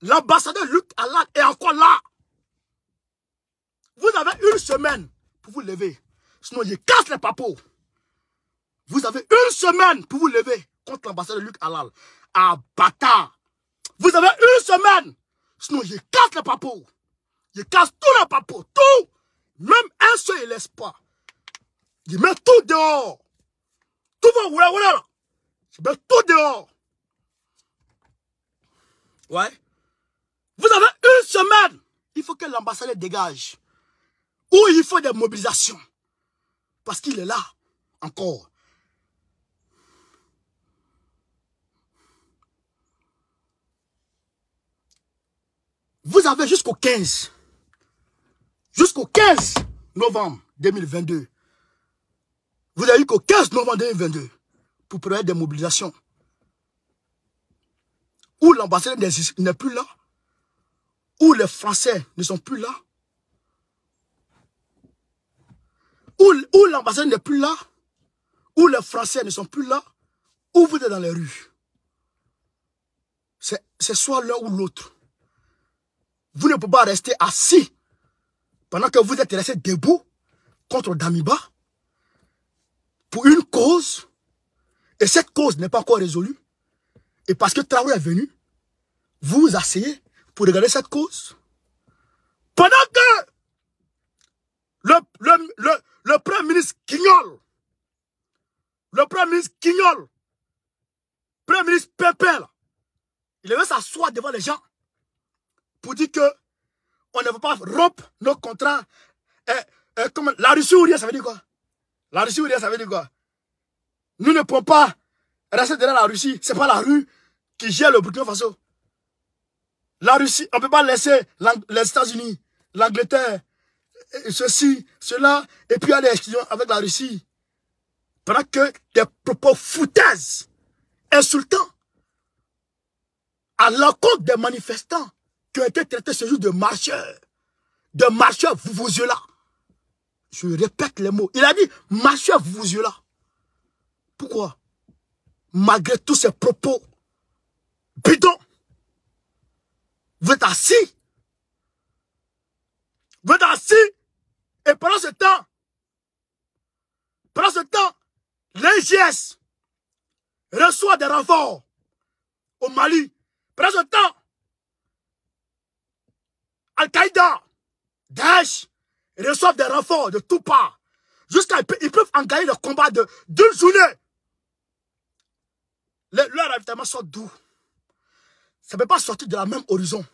S1: L'ambassadeur Luc Allard est encore là. Vous avez une semaine pour vous lever. Sinon, je casse les papos. Vous avez une semaine pour vous lever contre l'ambassadeur Luc Alal... Ah, bâtard. Vous avez une semaine. Sinon, je casse les papos. Je casse tous les papos. Tout. Même un seul, il laisse pas. Il met tout dehors. Tout va là. Il tout dehors. Ouais. Vous avez une semaine. Il faut que l'ambassadeur dégage. Où il faut des mobilisations. Parce qu'il est là, encore. Vous avez jusqu'au 15, jusqu'au 15 novembre 2022. Vous avez qu'au 15 novembre 2022 pour prévoir des mobilisations. Où l'ambassadeur n'est plus là, où les Français ne sont plus là, où, l'ambassade n'est plus là, où les Français ne sont plus là, où vous êtes dans les rues. C'est soit l'un ou l'autre. Vous ne pouvez pas rester assis pendant que vous êtes resté debout contre Damiba pour une cause. Et cette cause n'est pas encore résolue. Et parce que Traoré est venu, vous vous asseyez pour regarder cette cause. Pendant que le, le Premier ministre Quignol, le Premier ministre Le Premier ministre Pépel, il veut s'asseoir devant les gens pour dire que on ne veut pas rompre nos contrats. Eh, eh, la Russie ou rien, ça veut dire quoi La Russie ou rien, ça veut dire quoi Nous ne pouvons pas rester derrière la Russie. Ce n'est pas la rue qui gère le Burkina Faso. La Russie, on ne peut pas laisser les États-Unis, l'Angleterre, ceci, cela, et puis l'exclusion avec la Russie. Pendant que des propos foutaises, insultants, à l'encontre des manifestants qui ont été traités ce jour de marcheurs, de marcheurs vous vous yeux là. Je répète les mots. Il a dit marcheurs vous vous yeux là. Pourquoi Malgré tous ces propos bidons, vous êtes assis. Vous êtes assis et pendant ce temps, pendant ce temps, l'IGS reçoit des renforts au Mali. Pendant ce temps, Al-Qaïda, Daesh reçoivent des renforts de tout part. Jusqu'à ils peuvent engager leur combat de deux journées. leur avitaillement sort d'où Ça ne peut pas sortir de la même horizon.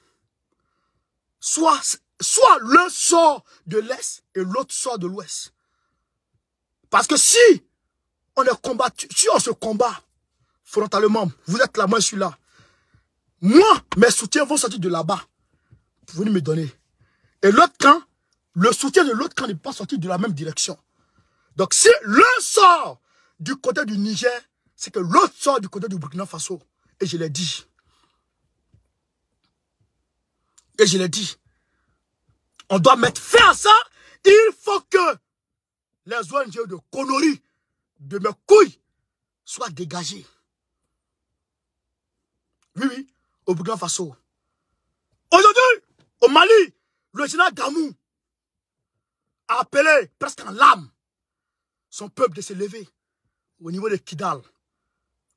S1: Soit soit l'un sort de l'Est et l'autre sort de l'Ouest. Parce que si on est combattu, si on se combat frontalement, vous êtes là, moi je suis là. Moi, mes soutiens vont sortir de là-bas pour venir me donner. Et l'autre camp, le soutien de l'autre camp n'est pas sorti de la même direction. Donc si l'un sort du côté du Niger, c'est que l'autre sort du côté du Burkina Faso. Et je l'ai dit. Et je l'ai dit. On doit mettre fin à ça. Il faut que les ONG de conneries, de mes couilles, soient dégagées. Oui, oui, au Burkina Faso. Aujourd'hui, au Mali, le général Gamou a appelé presque en larmes son peuple de se lever au niveau de Kidal,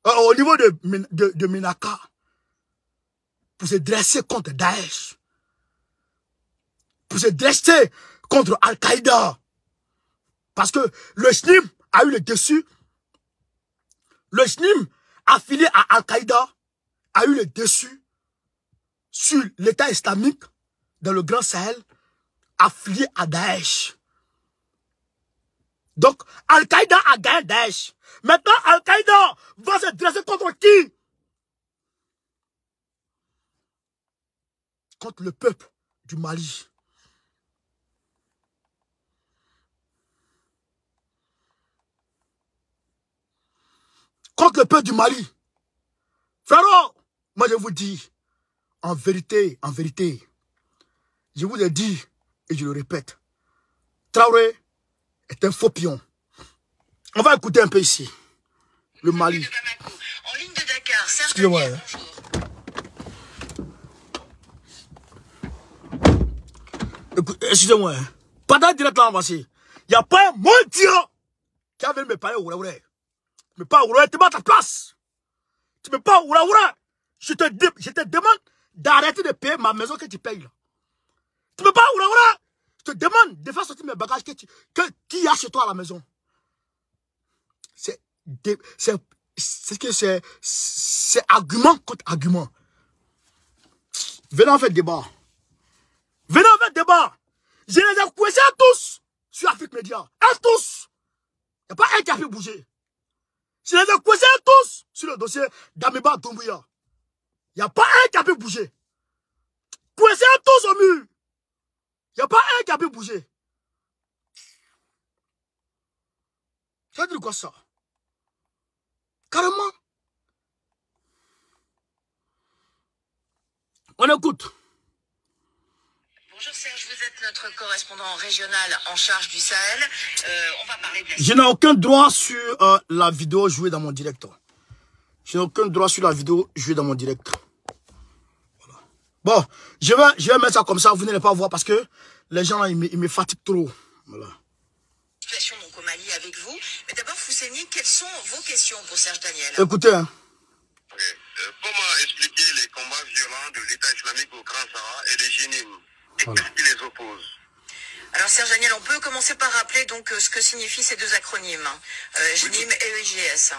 S1: euh, au niveau de, de Minaka, pour se dresser contre Daesh pour se dresser contre Al-Qaïda. Parce que le SNIM a eu le dessus. Le SNIM affilié à Al-Qaïda a eu le dessus sur l'État islamique dans le Grand Sahel affilié à Daesh. Donc, Al-Qaïda a gagné Daesh. Maintenant, Al-Qaïda va se dresser contre qui Contre le peuple du Mali. contre le peuple du Mali. Frérot, moi je vous dis, en vérité, en vérité, je vous ai dit, et je le répète, Traoré est un faux pion. On va écouter un peu ici. Le Mali. Excusez-moi. Hein. Excusez-moi. Hein. Pendant direct là, il n'y a pas un mot qui a venu me parler au pas tu ta place. Tu ne peux pas Oura Je te, je te demande d'arrêter de payer ma maison que tu payes là. Tu ne peux pas Oura Je te demande de faire sortir mes bagages que tu que, qui y a chez toi à la maison. C'est c'est que c'est c'est argument contre argument. Venez en faire débat. Venez en faire débat. Je les ai à tous sur Afrique Média. À tous. Il n'y a pas un qui a pu bouger. C'est les tous sur le dossier d'Amiba Doumbouya. Il n'y a pas un qui a pu bouger. Coincés tous au mur. Il n'y a pas un qui a pu bouger. Ça veut dire quoi ça Carrément. On écoute.
S2: Bonjour Serge, vous êtes notre correspondant régional en charge du Sahel. Euh, on va parler Je n'ai
S1: aucun droit sur euh, la vidéo jouée dans mon direct. Je n'ai aucun droit sur la vidéo jouée dans mon direct. Voilà. Bon, je vais, je vais mettre ça comme ça, vous n'allez pas voir parce que les gens, ils, me, fatiguent trop. Voilà.
S2: Situation donc au Mali avec vous. Mais d'abord, Fousséni, quelles sont vos questions pour Serge Daniel Écoutez. Hein. Euh, comment expliquer les combats violents de l'État islamique au Grand Sahara et les Génimes les oppose. Alors Serge Daniel, on peut commencer par rappeler donc euh, ce que signifient ces deux acronymes, hein. euh, et EGS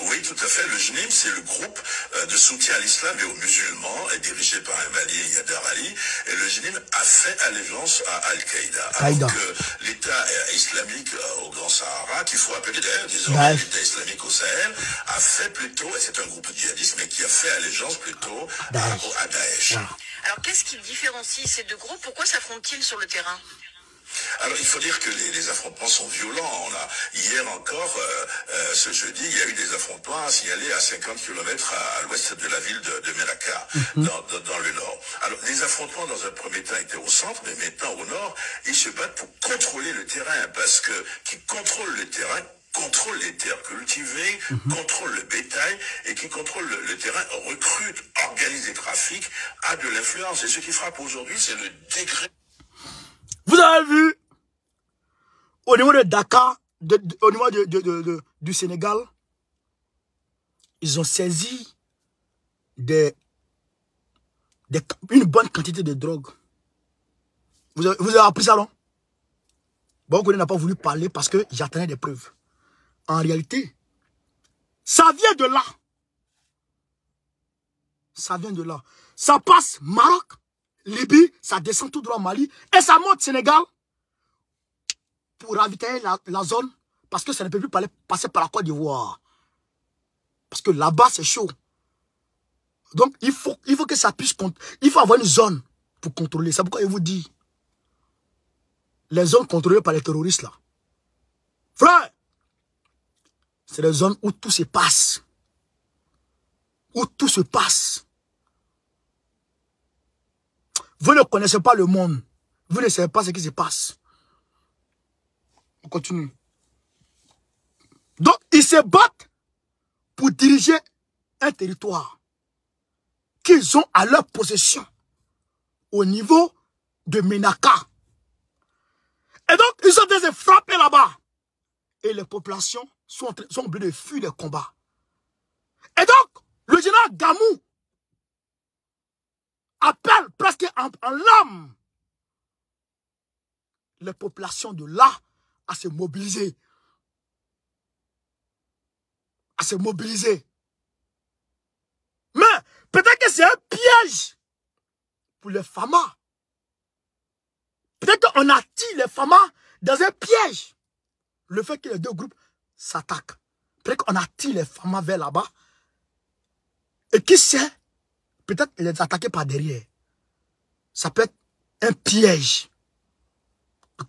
S2: oui, tout à fait. Le JNIM, c'est le groupe euh, de soutien à l'islam et aux musulmans, est dirigé par un Mali Yadar Ali. Et le JNIM a fait allégeance à Al-Qaïda. Alors que l'État euh, islamique euh, au Grand Sahara, qu'il faut appeler d'ailleurs, disons, l'État islamique au Sahel, a fait plutôt, et c'est un groupe djihadiste, mais qui a fait allégeance plutôt à, Daesh. Alors qu'est-ce qui différencie ces deux groupes Pourquoi s'affrontent-ils sur le terrain alors il faut dire que les, affrontements sont violents. On a, hier encore, euh, euh, ce jeudi, il y a eu des affrontements signalés à 50 km à, l'ouest de la ville de, Melaka, mhm. dans, le nord. Alors les affrontements dans un premier temps étaient au centre, mais maintenant au nord, ils se battent pour contrôler le terrain, parce que qui contrôle le terrain contrôle les terres cultivées, mhm. contrôle le bétail et qui contrôle le, terrain recrute, organise des trafics, a de l'influence. Et ce qui frappe aujourd'hui, c'est le décret...
S1: Vous avez vu au niveau de Dakar, au niveau du Sénégal, ils ont saisi des, une bonne quantité de drogue. Vous avez, appris ça, non Bon, n'a pas voulu parler parce que j'attendais des preuves. En réalité, ça vient de là. Ça vient de là. Ça passe Maroc, Libye, ça descend tout droit au Mali et ça monte Sénégal pour ravitailler la, zone parce que ça ne peut plus passer par la Côte d'Ivoire. Parce que là-bas, c'est chaud. Donc, il faut, il faut que ça puisse... Il faut avoir une zone pour contrôler. C'est pourquoi je vous dis. Les zones contrôlées par les terroristes, là. Frère, c'est les zones où tout se passe. Où tout se passe. Vous ne connaissez pas le monde. Vous ne savez pas ce qui se passe. On continue. Donc, ils se battent pour diriger un territoire qu'ils ont à leur possession au niveau de Menaka. Et donc, ils ont des frappés là-bas. Et les populations sont, sont obligées de fuir les combats. Et donc, le général Gamou appelle presque en, l'âme les populations de là à se mobiliser. À se mobiliser. Mais peut-être que c'est un piège pour les FAMA. Peut-être qu'on attire les FAMA dans un piège. Le fait que les deux groupes s'attaquent. Peut-être qu'on attire les FAMA vers là-bas. Et qui sait peut-être les attaquer par derrière. Ça peut être un piège.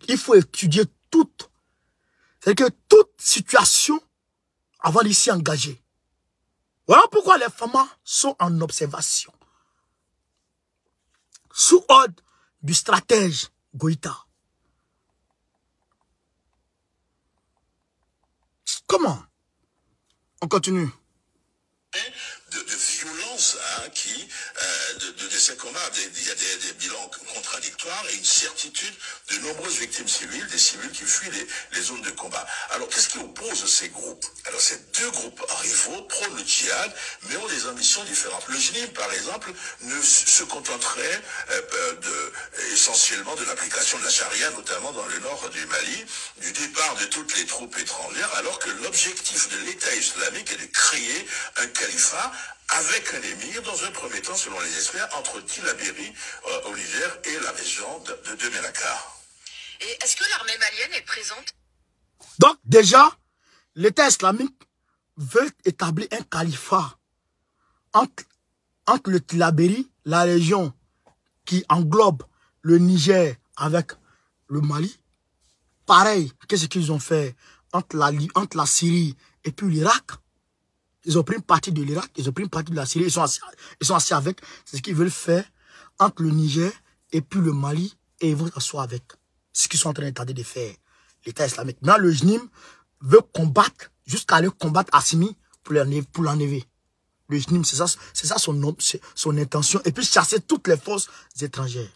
S1: Il faut étudier toute. C'est-à-dire que toute situation avant d'y s'y engager. Voilà pourquoi les femmes sont en observation. Sous ordre du stratège Goïta. Comment On continue.
S2: Hein? de, violence hein, euh, de, décès qu'on Il y a des, bilans contradictoires et une certitude de nombreuses victimes civiles, des civils qui fuient les, zones de combat. Alors qu'est-ce qui oppose ces groupes Alors ces deux groupes rivaux prônent le djihad, mais ont des ambitions différentes. Le GNIM, par exemple, ne se contenterait euh, euh, essentiellement de l'application de la charia, notamment dans le nord du Mali, du départ de toutes les troupes étrangères, alors que l'objectif de l'État islamique est de créer un califat avec un émir dans un premier temps, selon les experts, entre Tilaberi, euh, Oliver et la région de, de Et est-ce que l'armée malienne est présente
S1: Donc déjà, l'État islamique veut établir un califat entre, le Tilaberi, la région qui englobe le Niger avec le Mali. Pareil, qu'est-ce qu'ils ont fait entre la, entre la Syrie et puis l'Irak ils ont pris une partie de l'Irak, ils ont pris une partie de la Syrie, ils sont assis, avec. C'est ce qu'ils veulent faire entre le Niger et puis le Mali, et ils vont s'asseoir avec. Ce qu'ils sont en train d'étendre de faire, l'État islamique. Maintenant, le JNIM veut combattre, jusqu'à aller combattre Assimi pour l'enlever. Le JNIM, c'est ça, ça son, son intention. Et puis chasser toutes les forces étrangères.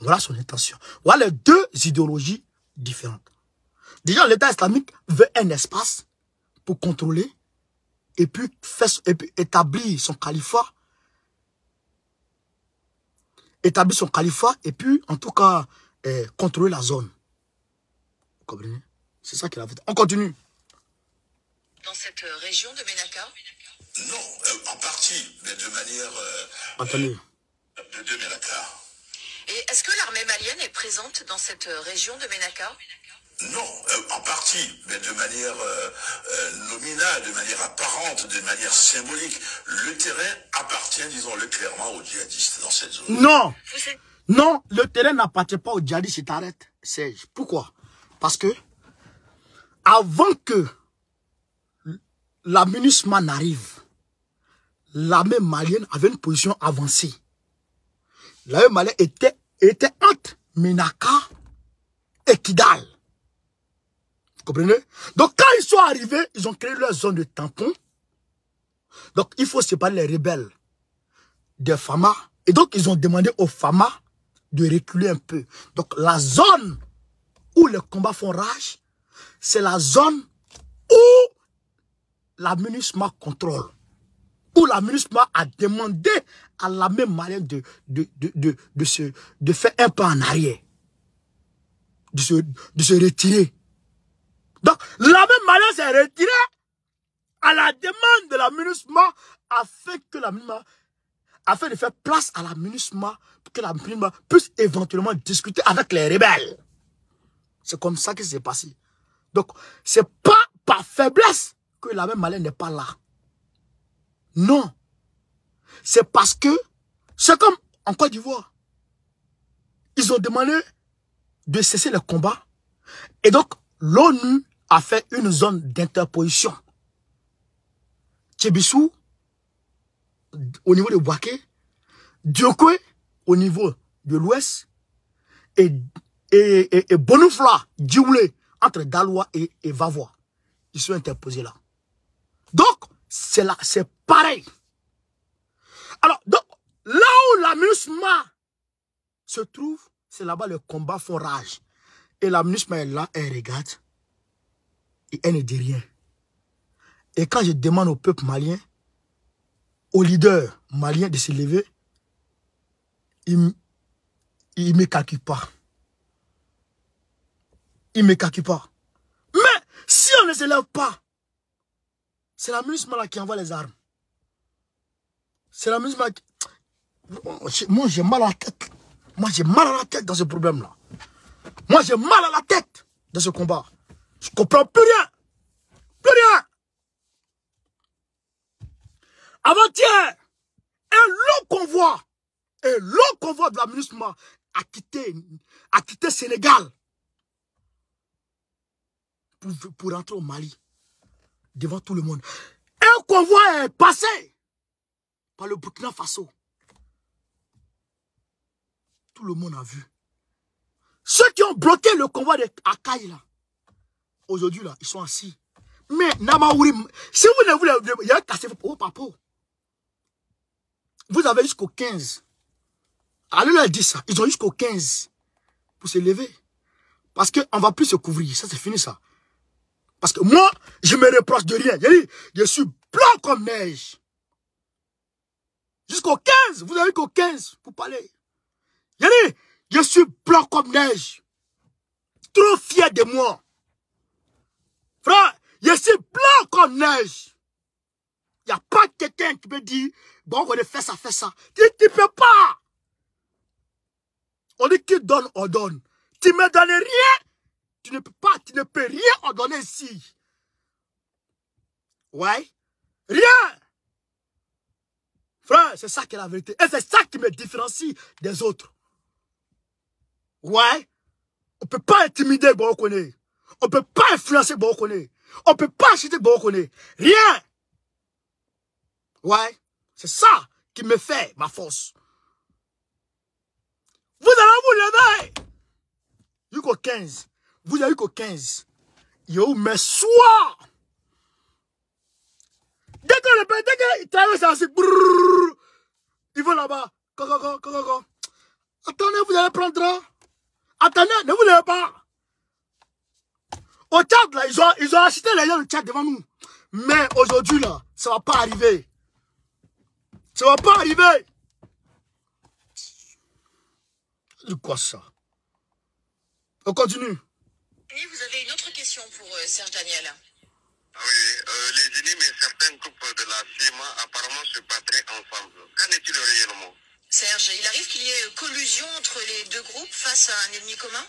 S1: Voilà son intention. Voilà les deux idéologies différentes. Déjà, l'État islamique veut un espace pour contrôler et puis, et établir son califat. Établir son califat et puis, en tout cas, eh, contrôler la zone. Vous comprenez C'est ça qu'il a fait. On continue.
S2: Dans cette euh, région de Ménaka Non, euh, en partie, mais de manière... Euh, Attendez. de, de Ménaka. Et est-ce que l'armée malienne est présente dans cette région de Ménaka non, euh, en partie, mais de manière euh, euh, nominale, de manière apparente, de manière symbolique. Le terrain appartient, disons-le clairement, aux djihadistes dans cette zone. Non
S1: Non, le terrain n'appartient pas aux djihadistes, il t'arrête, Pourquoi Parce que, avant que la MINUSMA n'arrive, l'armée malienne avait une position avancée. L'armée malienne était, était entre Menaka et Kidal comprenez Donc, quand ils sont arrivés, ils ont créé leur zone de tampon. Donc, il faut séparer les rebelles des FAMA. Et donc, ils ont demandé aux FAMA de reculer un peu. Donc, la zone où les combats font rage, c'est la zone où la MINUSMA contrôle. Où la MINUSMA a demandé à la même manière de, de, de, de, faire un pas en arrière. de se retirer. Donc, la même s'est retirée à la demande de la MINUSMA afin que la MINUSMA, afin de faire place à la MINUSMA pour que la MINUSMA puisse éventuellement discuter avec les rebelles. C'est comme ça que s'est passé. Donc, c'est pas par faiblesse que la même n'est pas là. Non. C'est parce que, c'est comme en Côte d'Ivoire. Ils ont demandé de cesser le combat. Et donc, l'ONU a fait une zone d'interposition. Tchebissou, au niveau de Boaké, Diokwe, au niveau de l'ouest, et, et, et, entre Dalois et, Vavois. Ils sont interposés là. Donc, c'est là, c'est pareil. Alors, là où la MUSMA se trouve, c'est là-bas le combat font rage. Et la MUSMA est là, elle regarde elle ne dit rien. Et quand je demande au peuple malien, au leader malien de se lever, il ne me calcule pas. Il ne me calcule pas. Mais si on ne se lève pas, c'est la MINUSMA qui envoie les armes. C'est la MINUSMA qui... Moi, j'ai mal à la tête. Moi, j'ai mal à la tête dans ce problème-là. Moi, j'ai mal à la tête dans ce combat. Je comprends plus rien. Plus rien. Avant-hier, un long convoi, un long convoi de la ministre a quitté, a quitté Sénégal pour, rentrer au Mali devant tout le monde. Un convoi est passé par le Burkina Faso. Tout le monde a vu. Ceux qui ont bloqué le convoi de Aujourd'hui, là, ils sont assis. Mais, Namaouri, si vous ne voulez, il y a cassé vos papos. Vous avez jusqu'au 15. Allez leur dire ça. Ils ont jusqu'au 15 pour se lever. Parce qu'on ne va plus se couvrir. Ça, c'est fini, ça. Parce que moi, je me reproche de rien. Je, suis blanc comme neige. Jusqu'au 15. Vous avez qu'au 15 pour parler. je suis blanc comme neige. Trop fier de moi. Frère, je suis blanc comme neige. Il n'y a pas quelqu'un qui me dit, bon, on faire ça, faire ça. Tu ne peux pas. On dit qui donne, on donne. Tu ne me donnes rien. Tu ne peux pas, tu ne peux rien en donner ici. Ouais. Rien. Frère, c'est ça qui est la vérité. Et c'est ça qui me différencie des autres. Ouais. On ne peut pas intimider, bon, on connaît. On ne peut pas influencer Borokone. On ne peut pas acheter Borokone. Rien. Ouais. C'est ça qui me fait ma force. Vous allez vous lever. Il y a 15. Vous avez eu 15. Il y a Dès que le dès qu'il traverse ainsi, brrr, il va là-bas. Attendez, vous allez prendre. Attendez, ne vous levez pas. Au Tchad, là, ils ont, ils ont acheté les gens du Tchad devant nous. Mais aujourd'hui, là, ça va pas arriver. Ça va pas arriver. De quoi ça On continue.
S2: Vous avez une autre question pour euh, Serge Daniel. Ah oui, euh, les unis, et certains groupes de la CIMA apparemment se battraient ensemble. Qu'en est-il réellement Serge, il arrive qu'il y ait collusion entre les deux groupes face à un ennemi commun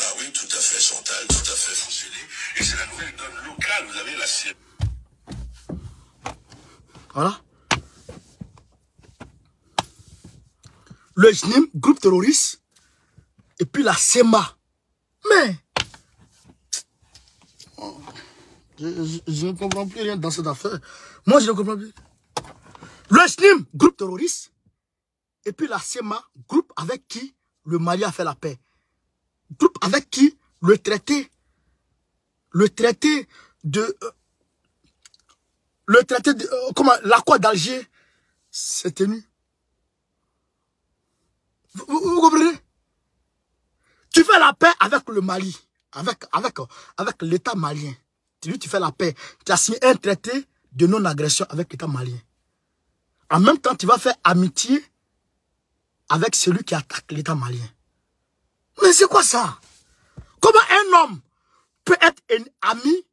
S2: ah oui, tout à fait, Chantal, tout à fait, fonctionné. Et c'est la nouvelle donne locale, vous avez la CMA.
S1: Voilà. Le SNIM, groupe terroriste, et puis la SEMA. Mais, je, ne comprends plus rien dans cette affaire. Moi, je ne comprends plus. Le SNIM, groupe terroriste, et puis la SEMA, groupe avec qui le Mali a fait la paix groupe avec qui le traité, le traité de, euh, le traité de, euh, comment, l'accord d'Alger s'est tenu. Vous, comprenez Tu fais la paix avec le Mali, avec, avec, avec l'État malien. Tu, tu fais la paix. Tu as signé un traité de non-agression avec l'État malien. En même temps, tu vas faire amitié avec celui qui attaque l'État malien. Mais c'est quoi ça Comment un homme peut être un ami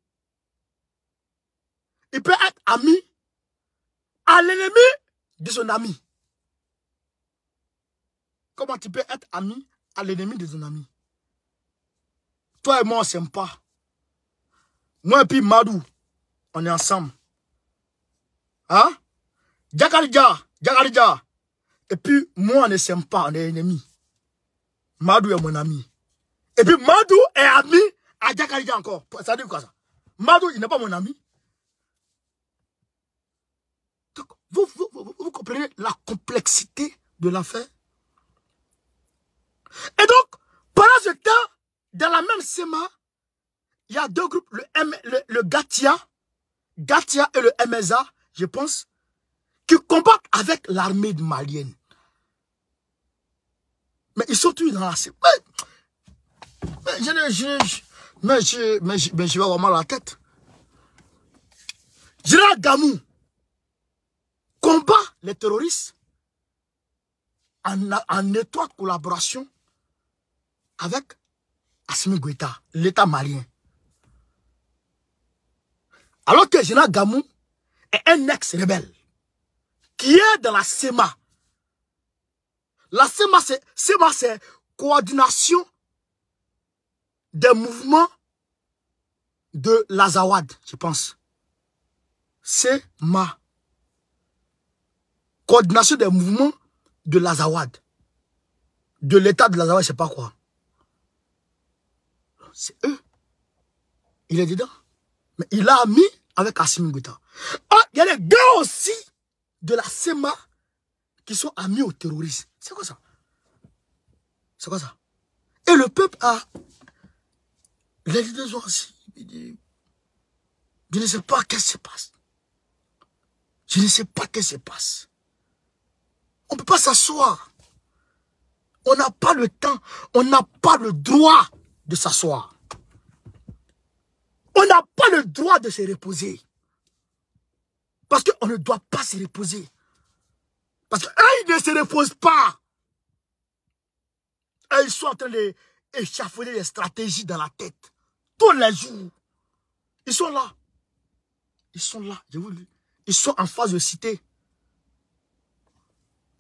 S1: Il peut être ami à l'ennemi de son ami. Comment tu peux être ami à l'ennemi de son ami Toi et moi, on s'aime pas. Moi et puis Madou, on est ensemble. Hein Djakalidja, Djakalidja. Et puis, moi, on ne s'aime pas, on est ennemi. Madou est mon ami. Et puis Madou est ami à Djakarija encore. Ça dit quoi ça Madou, il n'est pas mon ami. Donc, vous, vous, comprenez la complexité de l'affaire Et donc, pendant ce temps, dans la même SEMA, il y a deux groupes, le, le, Gatia, Gatia et le MSA, je pense, qui combattent avec l'armée malienne. Mais ils sont tous dans la cible. Mais, je, je, mais, je, mais, je, vais avoir mal à la tête. Général Gamou combat les terroristes en, en étroite collaboration avec Assimi Goueta, l'État malien. Alors que Général Gamou est un ex-rebelle qui est dans la SEMA, la SEMA, c'est coordination des mouvements de l'Azawad, je pense. SEMA. Coordination des mouvements de l'Azawad. De l'état de l'Azawad, je sais pas quoi. C'est eux. Il est dedans. Mais il a mis avec Asim Gouta. Ah, il y a les gars aussi de la SEMA qui sont amis aux terroristes. C'est quoi ça C'est quoi ça Et le peuple a la aussi. Je ne sais pas qu'est-ce qui se passe. Je ne sais pas qu'est-ce qui se passe. On ne peut pas s'asseoir. On n'a pas le temps. On n'a pas le droit de s'asseoir. On n'a pas le droit de se reposer. Parce qu'on ne doit pas se reposer. Parce ne se reposent pas. Ils sont en train d'échafauder les stratégies dans la tête. Tous les jours. Ils sont là. Ils sont là, je vous Ils sont en face de cité.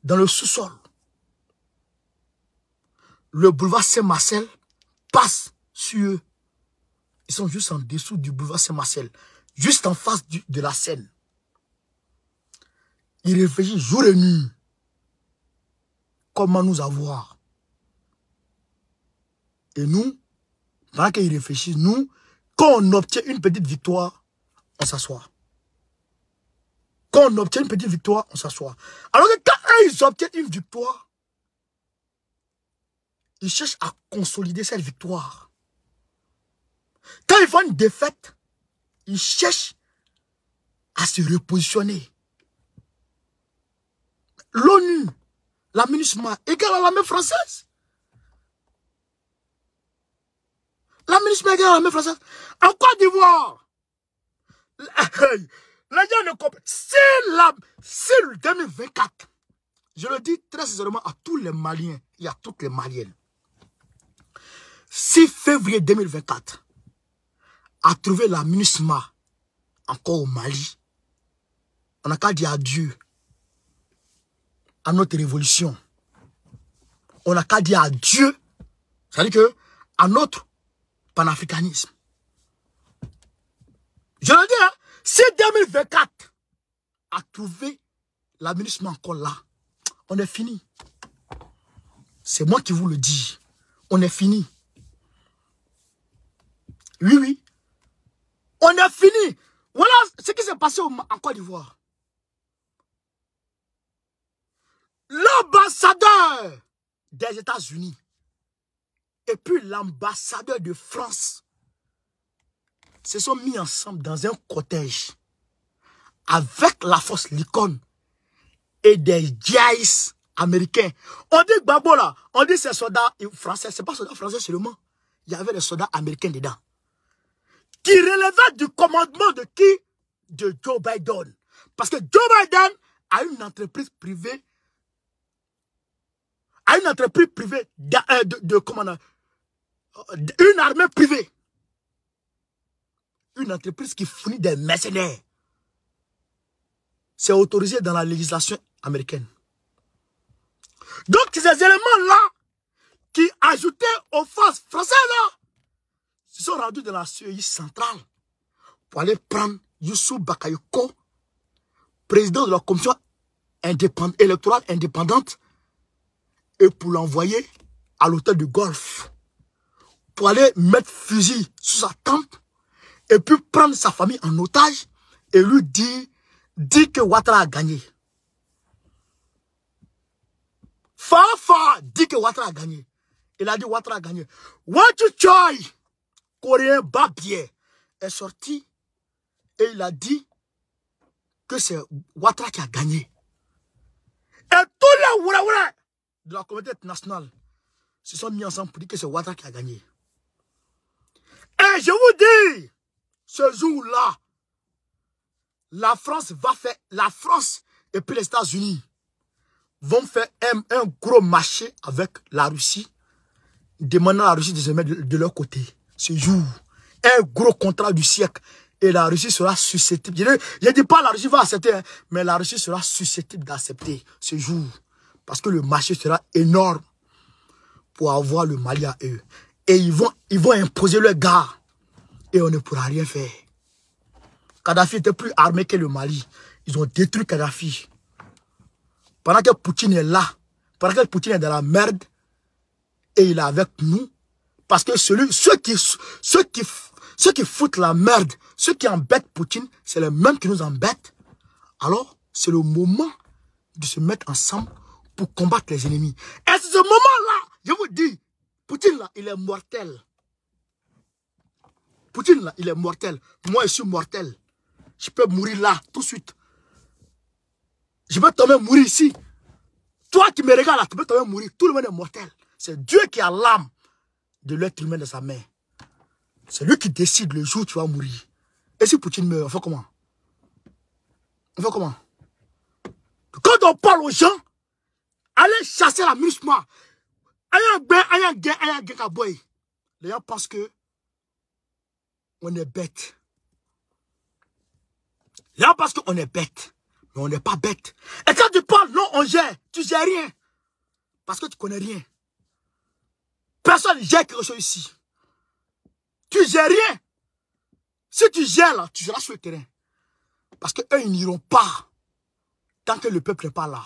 S1: Dans le sous-sol. Le boulevard Saint-Marcel passe sur eux. Ils sont juste en dessous du boulevard Saint-Marcel. Juste en face de la scène. Il réfléchit jour et nuit. Comment nous avoir Et nous, pendant qu'ils réfléchissent nous, quand on obtient une petite victoire, on s'assoit. Quand on obtient une petite victoire, on s'assoit. Alors que quand ils obtiennent une victoire, ils cherchent à consolider cette victoire. Quand ils font une défaite, ils cherchent à se repositionner l'ONU, la MINUSMA, égale à la l'armée française. La MINUSMA égale à la l'armée française. En Côte d'Ivoire, les gens ne comprennent. C'est le 2024. Je le dis très sincèrement à tous les Maliens et à toutes les Maliennes. 6 février 2024, a trouvé la MINUSMA encore au Mali. On n'a qu'à dire adieu à notre révolution. On n'a qu'à dire à Dieu, c'est-à-dire que à notre panafricanisme. Je le dis, hein, si 2024 a trouvé l'aménagement encore là, on est fini. C'est moi qui vous le dis. On est fini. Oui, oui. On est fini. Voilà ce qui s'est passé en Côte d'Ivoire. l'ambassadeur des États-Unis et puis l'ambassadeur de France se sont mis ensemble dans un cottage avec la force Likon et des GIs américains. On dit Babo on dit c'est soldats français, c'est pas soldats français seulement. Il y avait des soldats américains dedans qui relevaient du commandement de qui De Joe Biden. Parce que Joe Biden a une entreprise privée à une entreprise privée, euh, de, de, euh, une armée privée. Une entreprise qui fournit des mercenaires. C'est autorisé dans la législation américaine. Donc, ces éléments-là, qui ajoutaient aux forces françaises se sont rendus dans la CEI centrale pour aller prendre Youssou Bakayoko, président de la commission électorale indépendante et pour l'envoyer à l'hôtel du golf, pour aller mettre fusil sous sa tempe et puis prendre sa famille en otage et lui dire, dit que Watra a gagné. Fafa dit que Watra a gagné. Il a dit Watra a gagné. you Choi, coréen Babier, est sorti et il a dit que c'est Watra qui a gagné. Et tous les Ouattara de la communauté nationale se sont mis ensemble pour dire que c'est Ouattara qui a gagné. Et je vous dis, ce jour-là, la France va faire, la France et puis les États-Unis vont faire un, gros marché avec la Russie, demandant à la Russie de se mettre de, leur côté. Ce jour, un gros contrat du siècle. Et la Russie sera susceptible. Je ne dis pas la Russie va accepter, hein, mais la Russie sera susceptible d'accepter ce jour. Parce que le marché sera énorme pour avoir le Mali à eux. Et ils vont, ils vont imposer leur gars. Et on ne pourra rien faire. Kadhafi était plus armé que le Mali. Ils ont détruit Kadhafi. Pendant que Poutine est là, pendant que Poutine est dans la merde, et il est avec nous, parce que celui, ceux, qui, ceux, qui, ceux qui foutent la merde, ceux qui embêtent Poutine, c'est les mêmes qui nous embêtent. Alors, c'est le moment de se mettre ensemble pour combattre les ennemis. Et c'est ce moment-là, je vous dis, Poutine là, il est mortel. Poutine là, il est mortel. Moi, je suis mortel. Je peux mourir là, tout de suite. Je peux tomber mourir ici. Toi qui me regardes là, tu peux tomber mourir. Tout le monde est mortel. C'est Dieu qui a l'âme de l'être humain dans sa main. C'est lui qui décide le jour où tu vas mourir. Et si Poutine meurt, on fait comment On fait comment Quand on parle aux gens, Allez chasser la MINUSMA. Ayant ben, ayant gain, ayant gain boy. Les gens pensent que on est bête. Les gens pensent qu'on est bête. Mais on n'est pas bête. Et quand tu parles, non, on gère. Tu gères rien. Parce que tu connais rien. Personne gère quelque chose ici. Tu gères rien. Si tu gères là, tu seras sur le terrain. Parce qu'eux, ils n'iront pas tant que le peuple n'est pas là.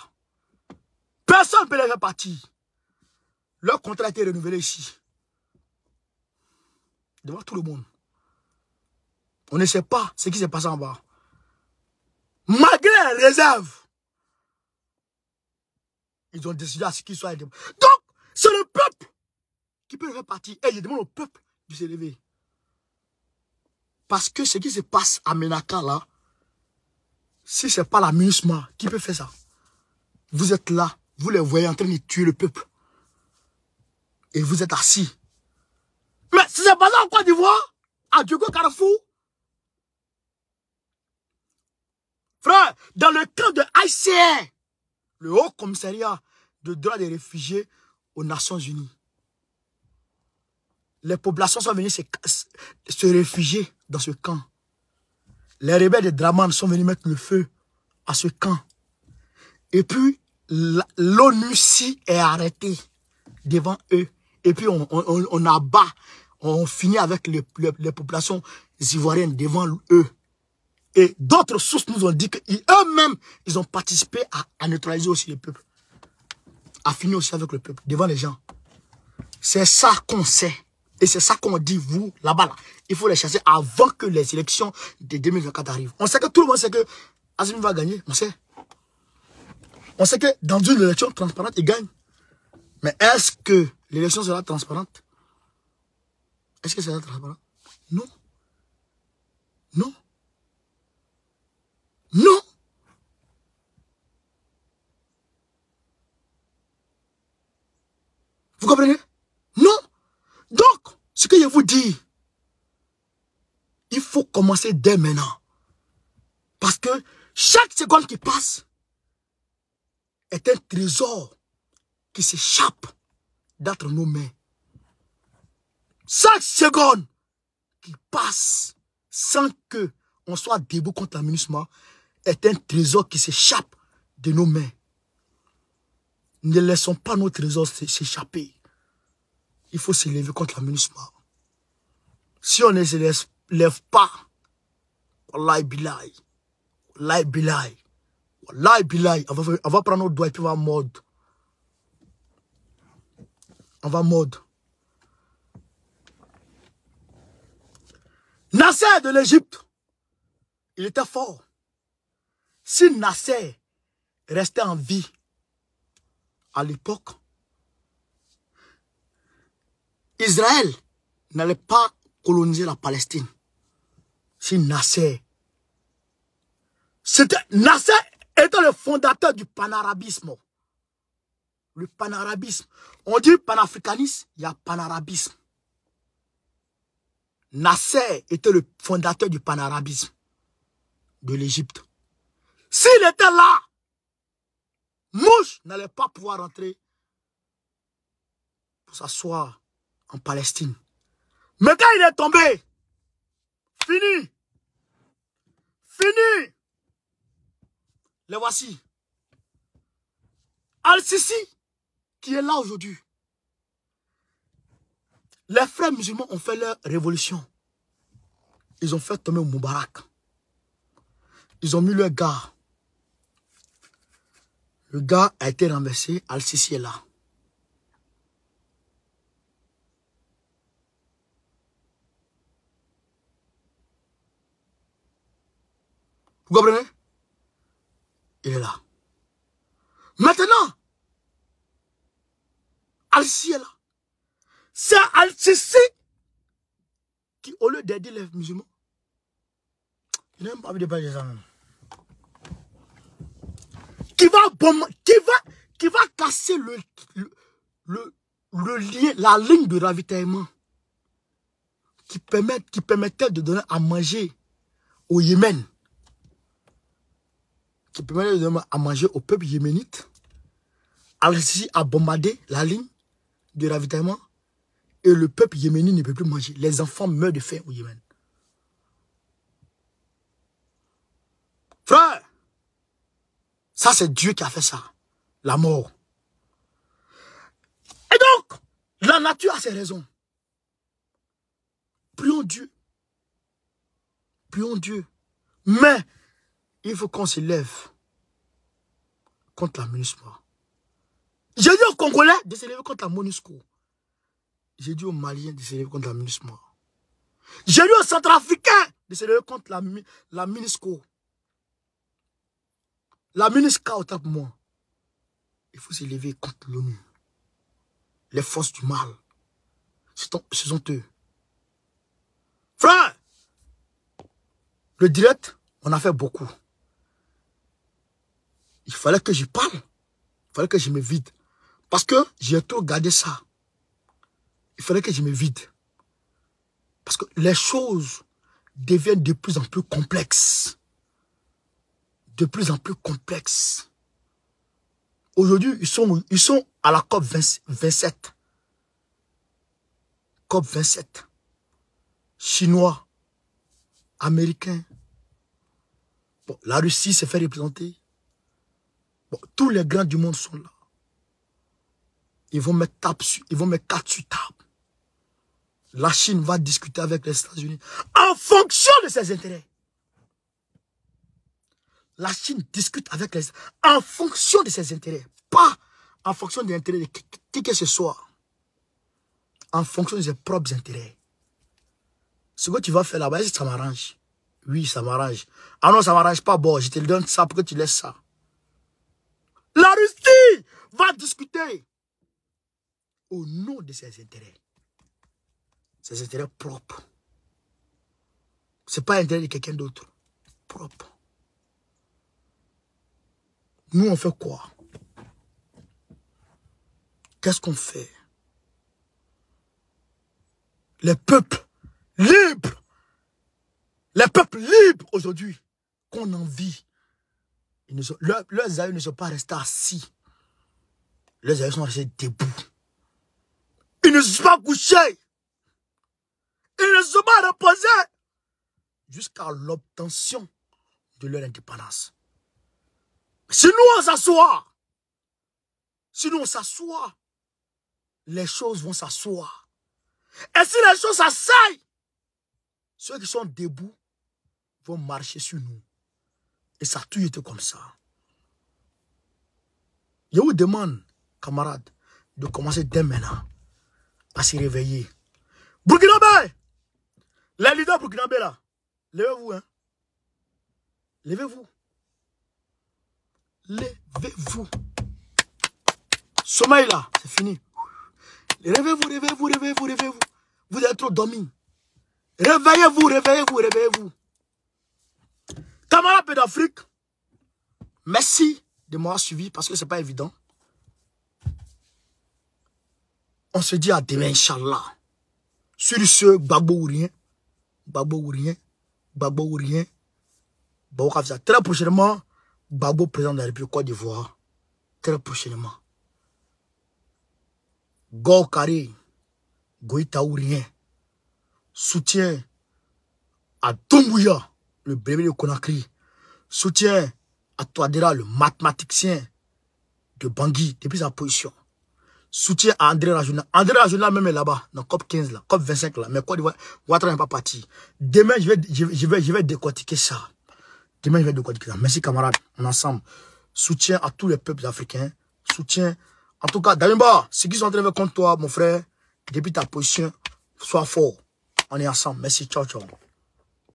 S1: Personne ne peut les repartir. Leur contrat a été renouvelé ici. Devant tout le monde. On ne sait pas ce qui s'est passé en bas. Malgré les réserves, ils ont décidé à ce qu'ils soient Donc, c'est le peuple qui peut les repartir. Et je demande au peuple de se Parce que ce qui se passe à Menaka, là, si ce n'est pas l'amusement qui peut faire ça, vous êtes là, vous les voyez en train de tuer le peuple. Et vous êtes assis. Mais c'est pas ça en Côte d'Ivoire, à Diogo Carrefour, frère, dans le camp de ICR, le haut commissariat de droit des réfugiés aux Nations Unies, les populations sont venues se, se réfugier dans ce camp. Les rebelles de Draman sont venus mettre le feu à ce camp. Et puis, l'ONU est arrêtée devant eux. Et puis on, a on on finit avec les, les, populations ivoiriennes devant eux. Et d'autres sources nous ont dit qu'eux-mêmes, ils, ont participé à, neutraliser aussi les peuples, À finir aussi avec le peuple, devant les gens. C'est ça qu'on sait. Et c'est ça qu'on dit, vous, là-bas, là. Il faut les chasser avant que les élections de 2024 arrivent. On sait que tout le monde sait que Azim va gagner, on sait. On sait que dans une élection transparente, il gagne. Mais est-ce que l'élection sera transparente Est-ce que sera transparent Non. Non. Non. Vous comprenez Non. Donc, ce que je vous dis, il faut commencer dès maintenant. Parce que chaque seconde qui passe, est un trésor qui s'échappe d'entre nos mains. Chaque seconde qui passe sans que on soit debout contre l'aménagement est un trésor qui s'échappe de nos mains. Ne laissons pas nos trésors s'échapper. Il faut se lever contre l'aménagement. Si on ne se lève pas, Allah laïbilaï. Là et puis on va, on va prendre nos doigts et puis on va mordre On va mordre Nasser de l'Égypte, il était fort. Si Nasser restait en vie à l'époque, Israël n'allait pas coloniser la Palestine. Si Nasser. C'était Nasser était le fondateur du panarabisme. Le panarabisme. On dit panafricanisme, il y a panarabisme. Nasser était le fondateur du panarabisme de l'Égypte. S'il était là, Mouche n'allait pas pouvoir rentrer pour s'asseoir en Palestine. Mais quand il est tombé, fini, fini, les voici. Al-Sisi, qui est là aujourd'hui. Les frères musulmans ont fait leur révolution. Ils ont fait tomber Moubarak. Ils ont mis le gars. Le gars a été renversé. Al-Sisi est là. Vous comprenez il est là. Maintenant, Al-Sisi est là. C'est Al-Sisi qui, au lieu d'aider les musulmans, il n'a pas des Qui va, qui va, qui va casser le, le, la ligne de ravitaillement qui, permet, qui permettait de donner à manger au Yémen qui permet à manger au peuple yéménite. Al-Sisi a bombardé la ligne de ravitaillement et le peuple yéménite ne peut plus manger. Les enfants meurent de faim au Yémen. Frère, ça c'est Dieu qui a fait ça, la mort. Et donc, la nature a ses raisons. Prions Dieu. Prions Dieu. Mais il faut qu'on s'élève contre la MINUSMA. J'ai dit aux Congolais de s'élèver contre la MONUSCO. J'ai dit aux Maliens de s'élèver contre la MINUSMA. J'ai dit aux Centrafricains de se contre la, la MINUSCO. La MINUSCA, au pour moi. Il faut se contre l'ONU. Les forces du mal. Ce sont eux. Frère, le direct, on a fait beaucoup il fallait que je parle. Il fallait que je me vide. Parce que j'ai trop gardé ça. Il fallait que je me vide. Parce que les choses deviennent de plus en plus complexes. De plus en plus complexes. Aujourd'hui, ils sont, ils sont à la COP 27. COP 27. Chinois, Américains. Bon, la Russie s'est fait représenter tous les grands du monde sont là. Ils vont me taper, sur, ils vont me quatre table. La Chine va discuter avec les États-Unis en fonction de ses intérêts. La Chine discute avec les en fonction de ses intérêts, pas en fonction des intérêts de qui, que ce soit, en fonction de ses propres intérêts. Ce que tu vas faire là-bas, ça m'arrange. Oui, ça m'arrange. Ah non, ça m'arrange pas. Bon, je te donne ça pour que tu laisses ça va discuter au nom de ses intérêts. Ses intérêts propres. Ce n'est pas l'intérêt de quelqu'un d'autre. Propre. Nous, on fait quoi Qu'est-ce qu'on fait Les peuples libres, les peuples libres aujourd'hui qu'on en vit. leurs aïeux ne sont pas restés assis les avions sont restés debout. Ils ne se sont pas couchés. Ils ne se sont pas reposés. Jusqu'à l'obtention de leur indépendance. Si nous, on s'assoit, si nous, on s'assoit, les choses vont s'asseoir. Et si les choses s'asseillent, ceux qui sont debout vont marcher sur nous. Et ça a toujours été comme ça. Je vous demande, camarades, de commencer dès maintenant à se réveiller. Burkinabé Les leaders burkinabé là, levez-vous. Hein? Levez-vous. Levez-vous. Sommeil là, c'est fini. Réveillez-vous, réveillez-vous, réveillez-vous, réveillez-vous. Vous êtes trop dormi. Réveillez-vous, réveillez-vous, réveillez-vous. Camarades d'Afrique, merci de m'avoir suivi parce que ce n'est pas évident. On se dit à demain, Inch'Allah. Sur ce, Babo ou rien. Babo ou rien. ou rien. Babo Très prochainement, Babo président de la République Côte d'Ivoire. Très prochainement. Go Carré. Goïta ou rien. Soutien à Dumbuya, le bébé de Conakry. Soutien à Toadera, le mathématicien de Bangui, depuis sa position soutien à André Rajuna. André Rajuna même est là-bas, dans COP 15, là, COP 25, là. Mais Côte d'Ivoire, Ouattara n'est pas parti. Demain, je vais, je, vais, je vais décortiquer ça. Demain, je vais décortiquer ça. Merci, camarades. On ensemble. Soutien à tous les peuples africains. Soutien. En tout cas, Dalimba, ceux qui sont en train de contre toi, mon frère, depuis ta position, sois fort. On est ensemble. Merci. Ciao, ciao.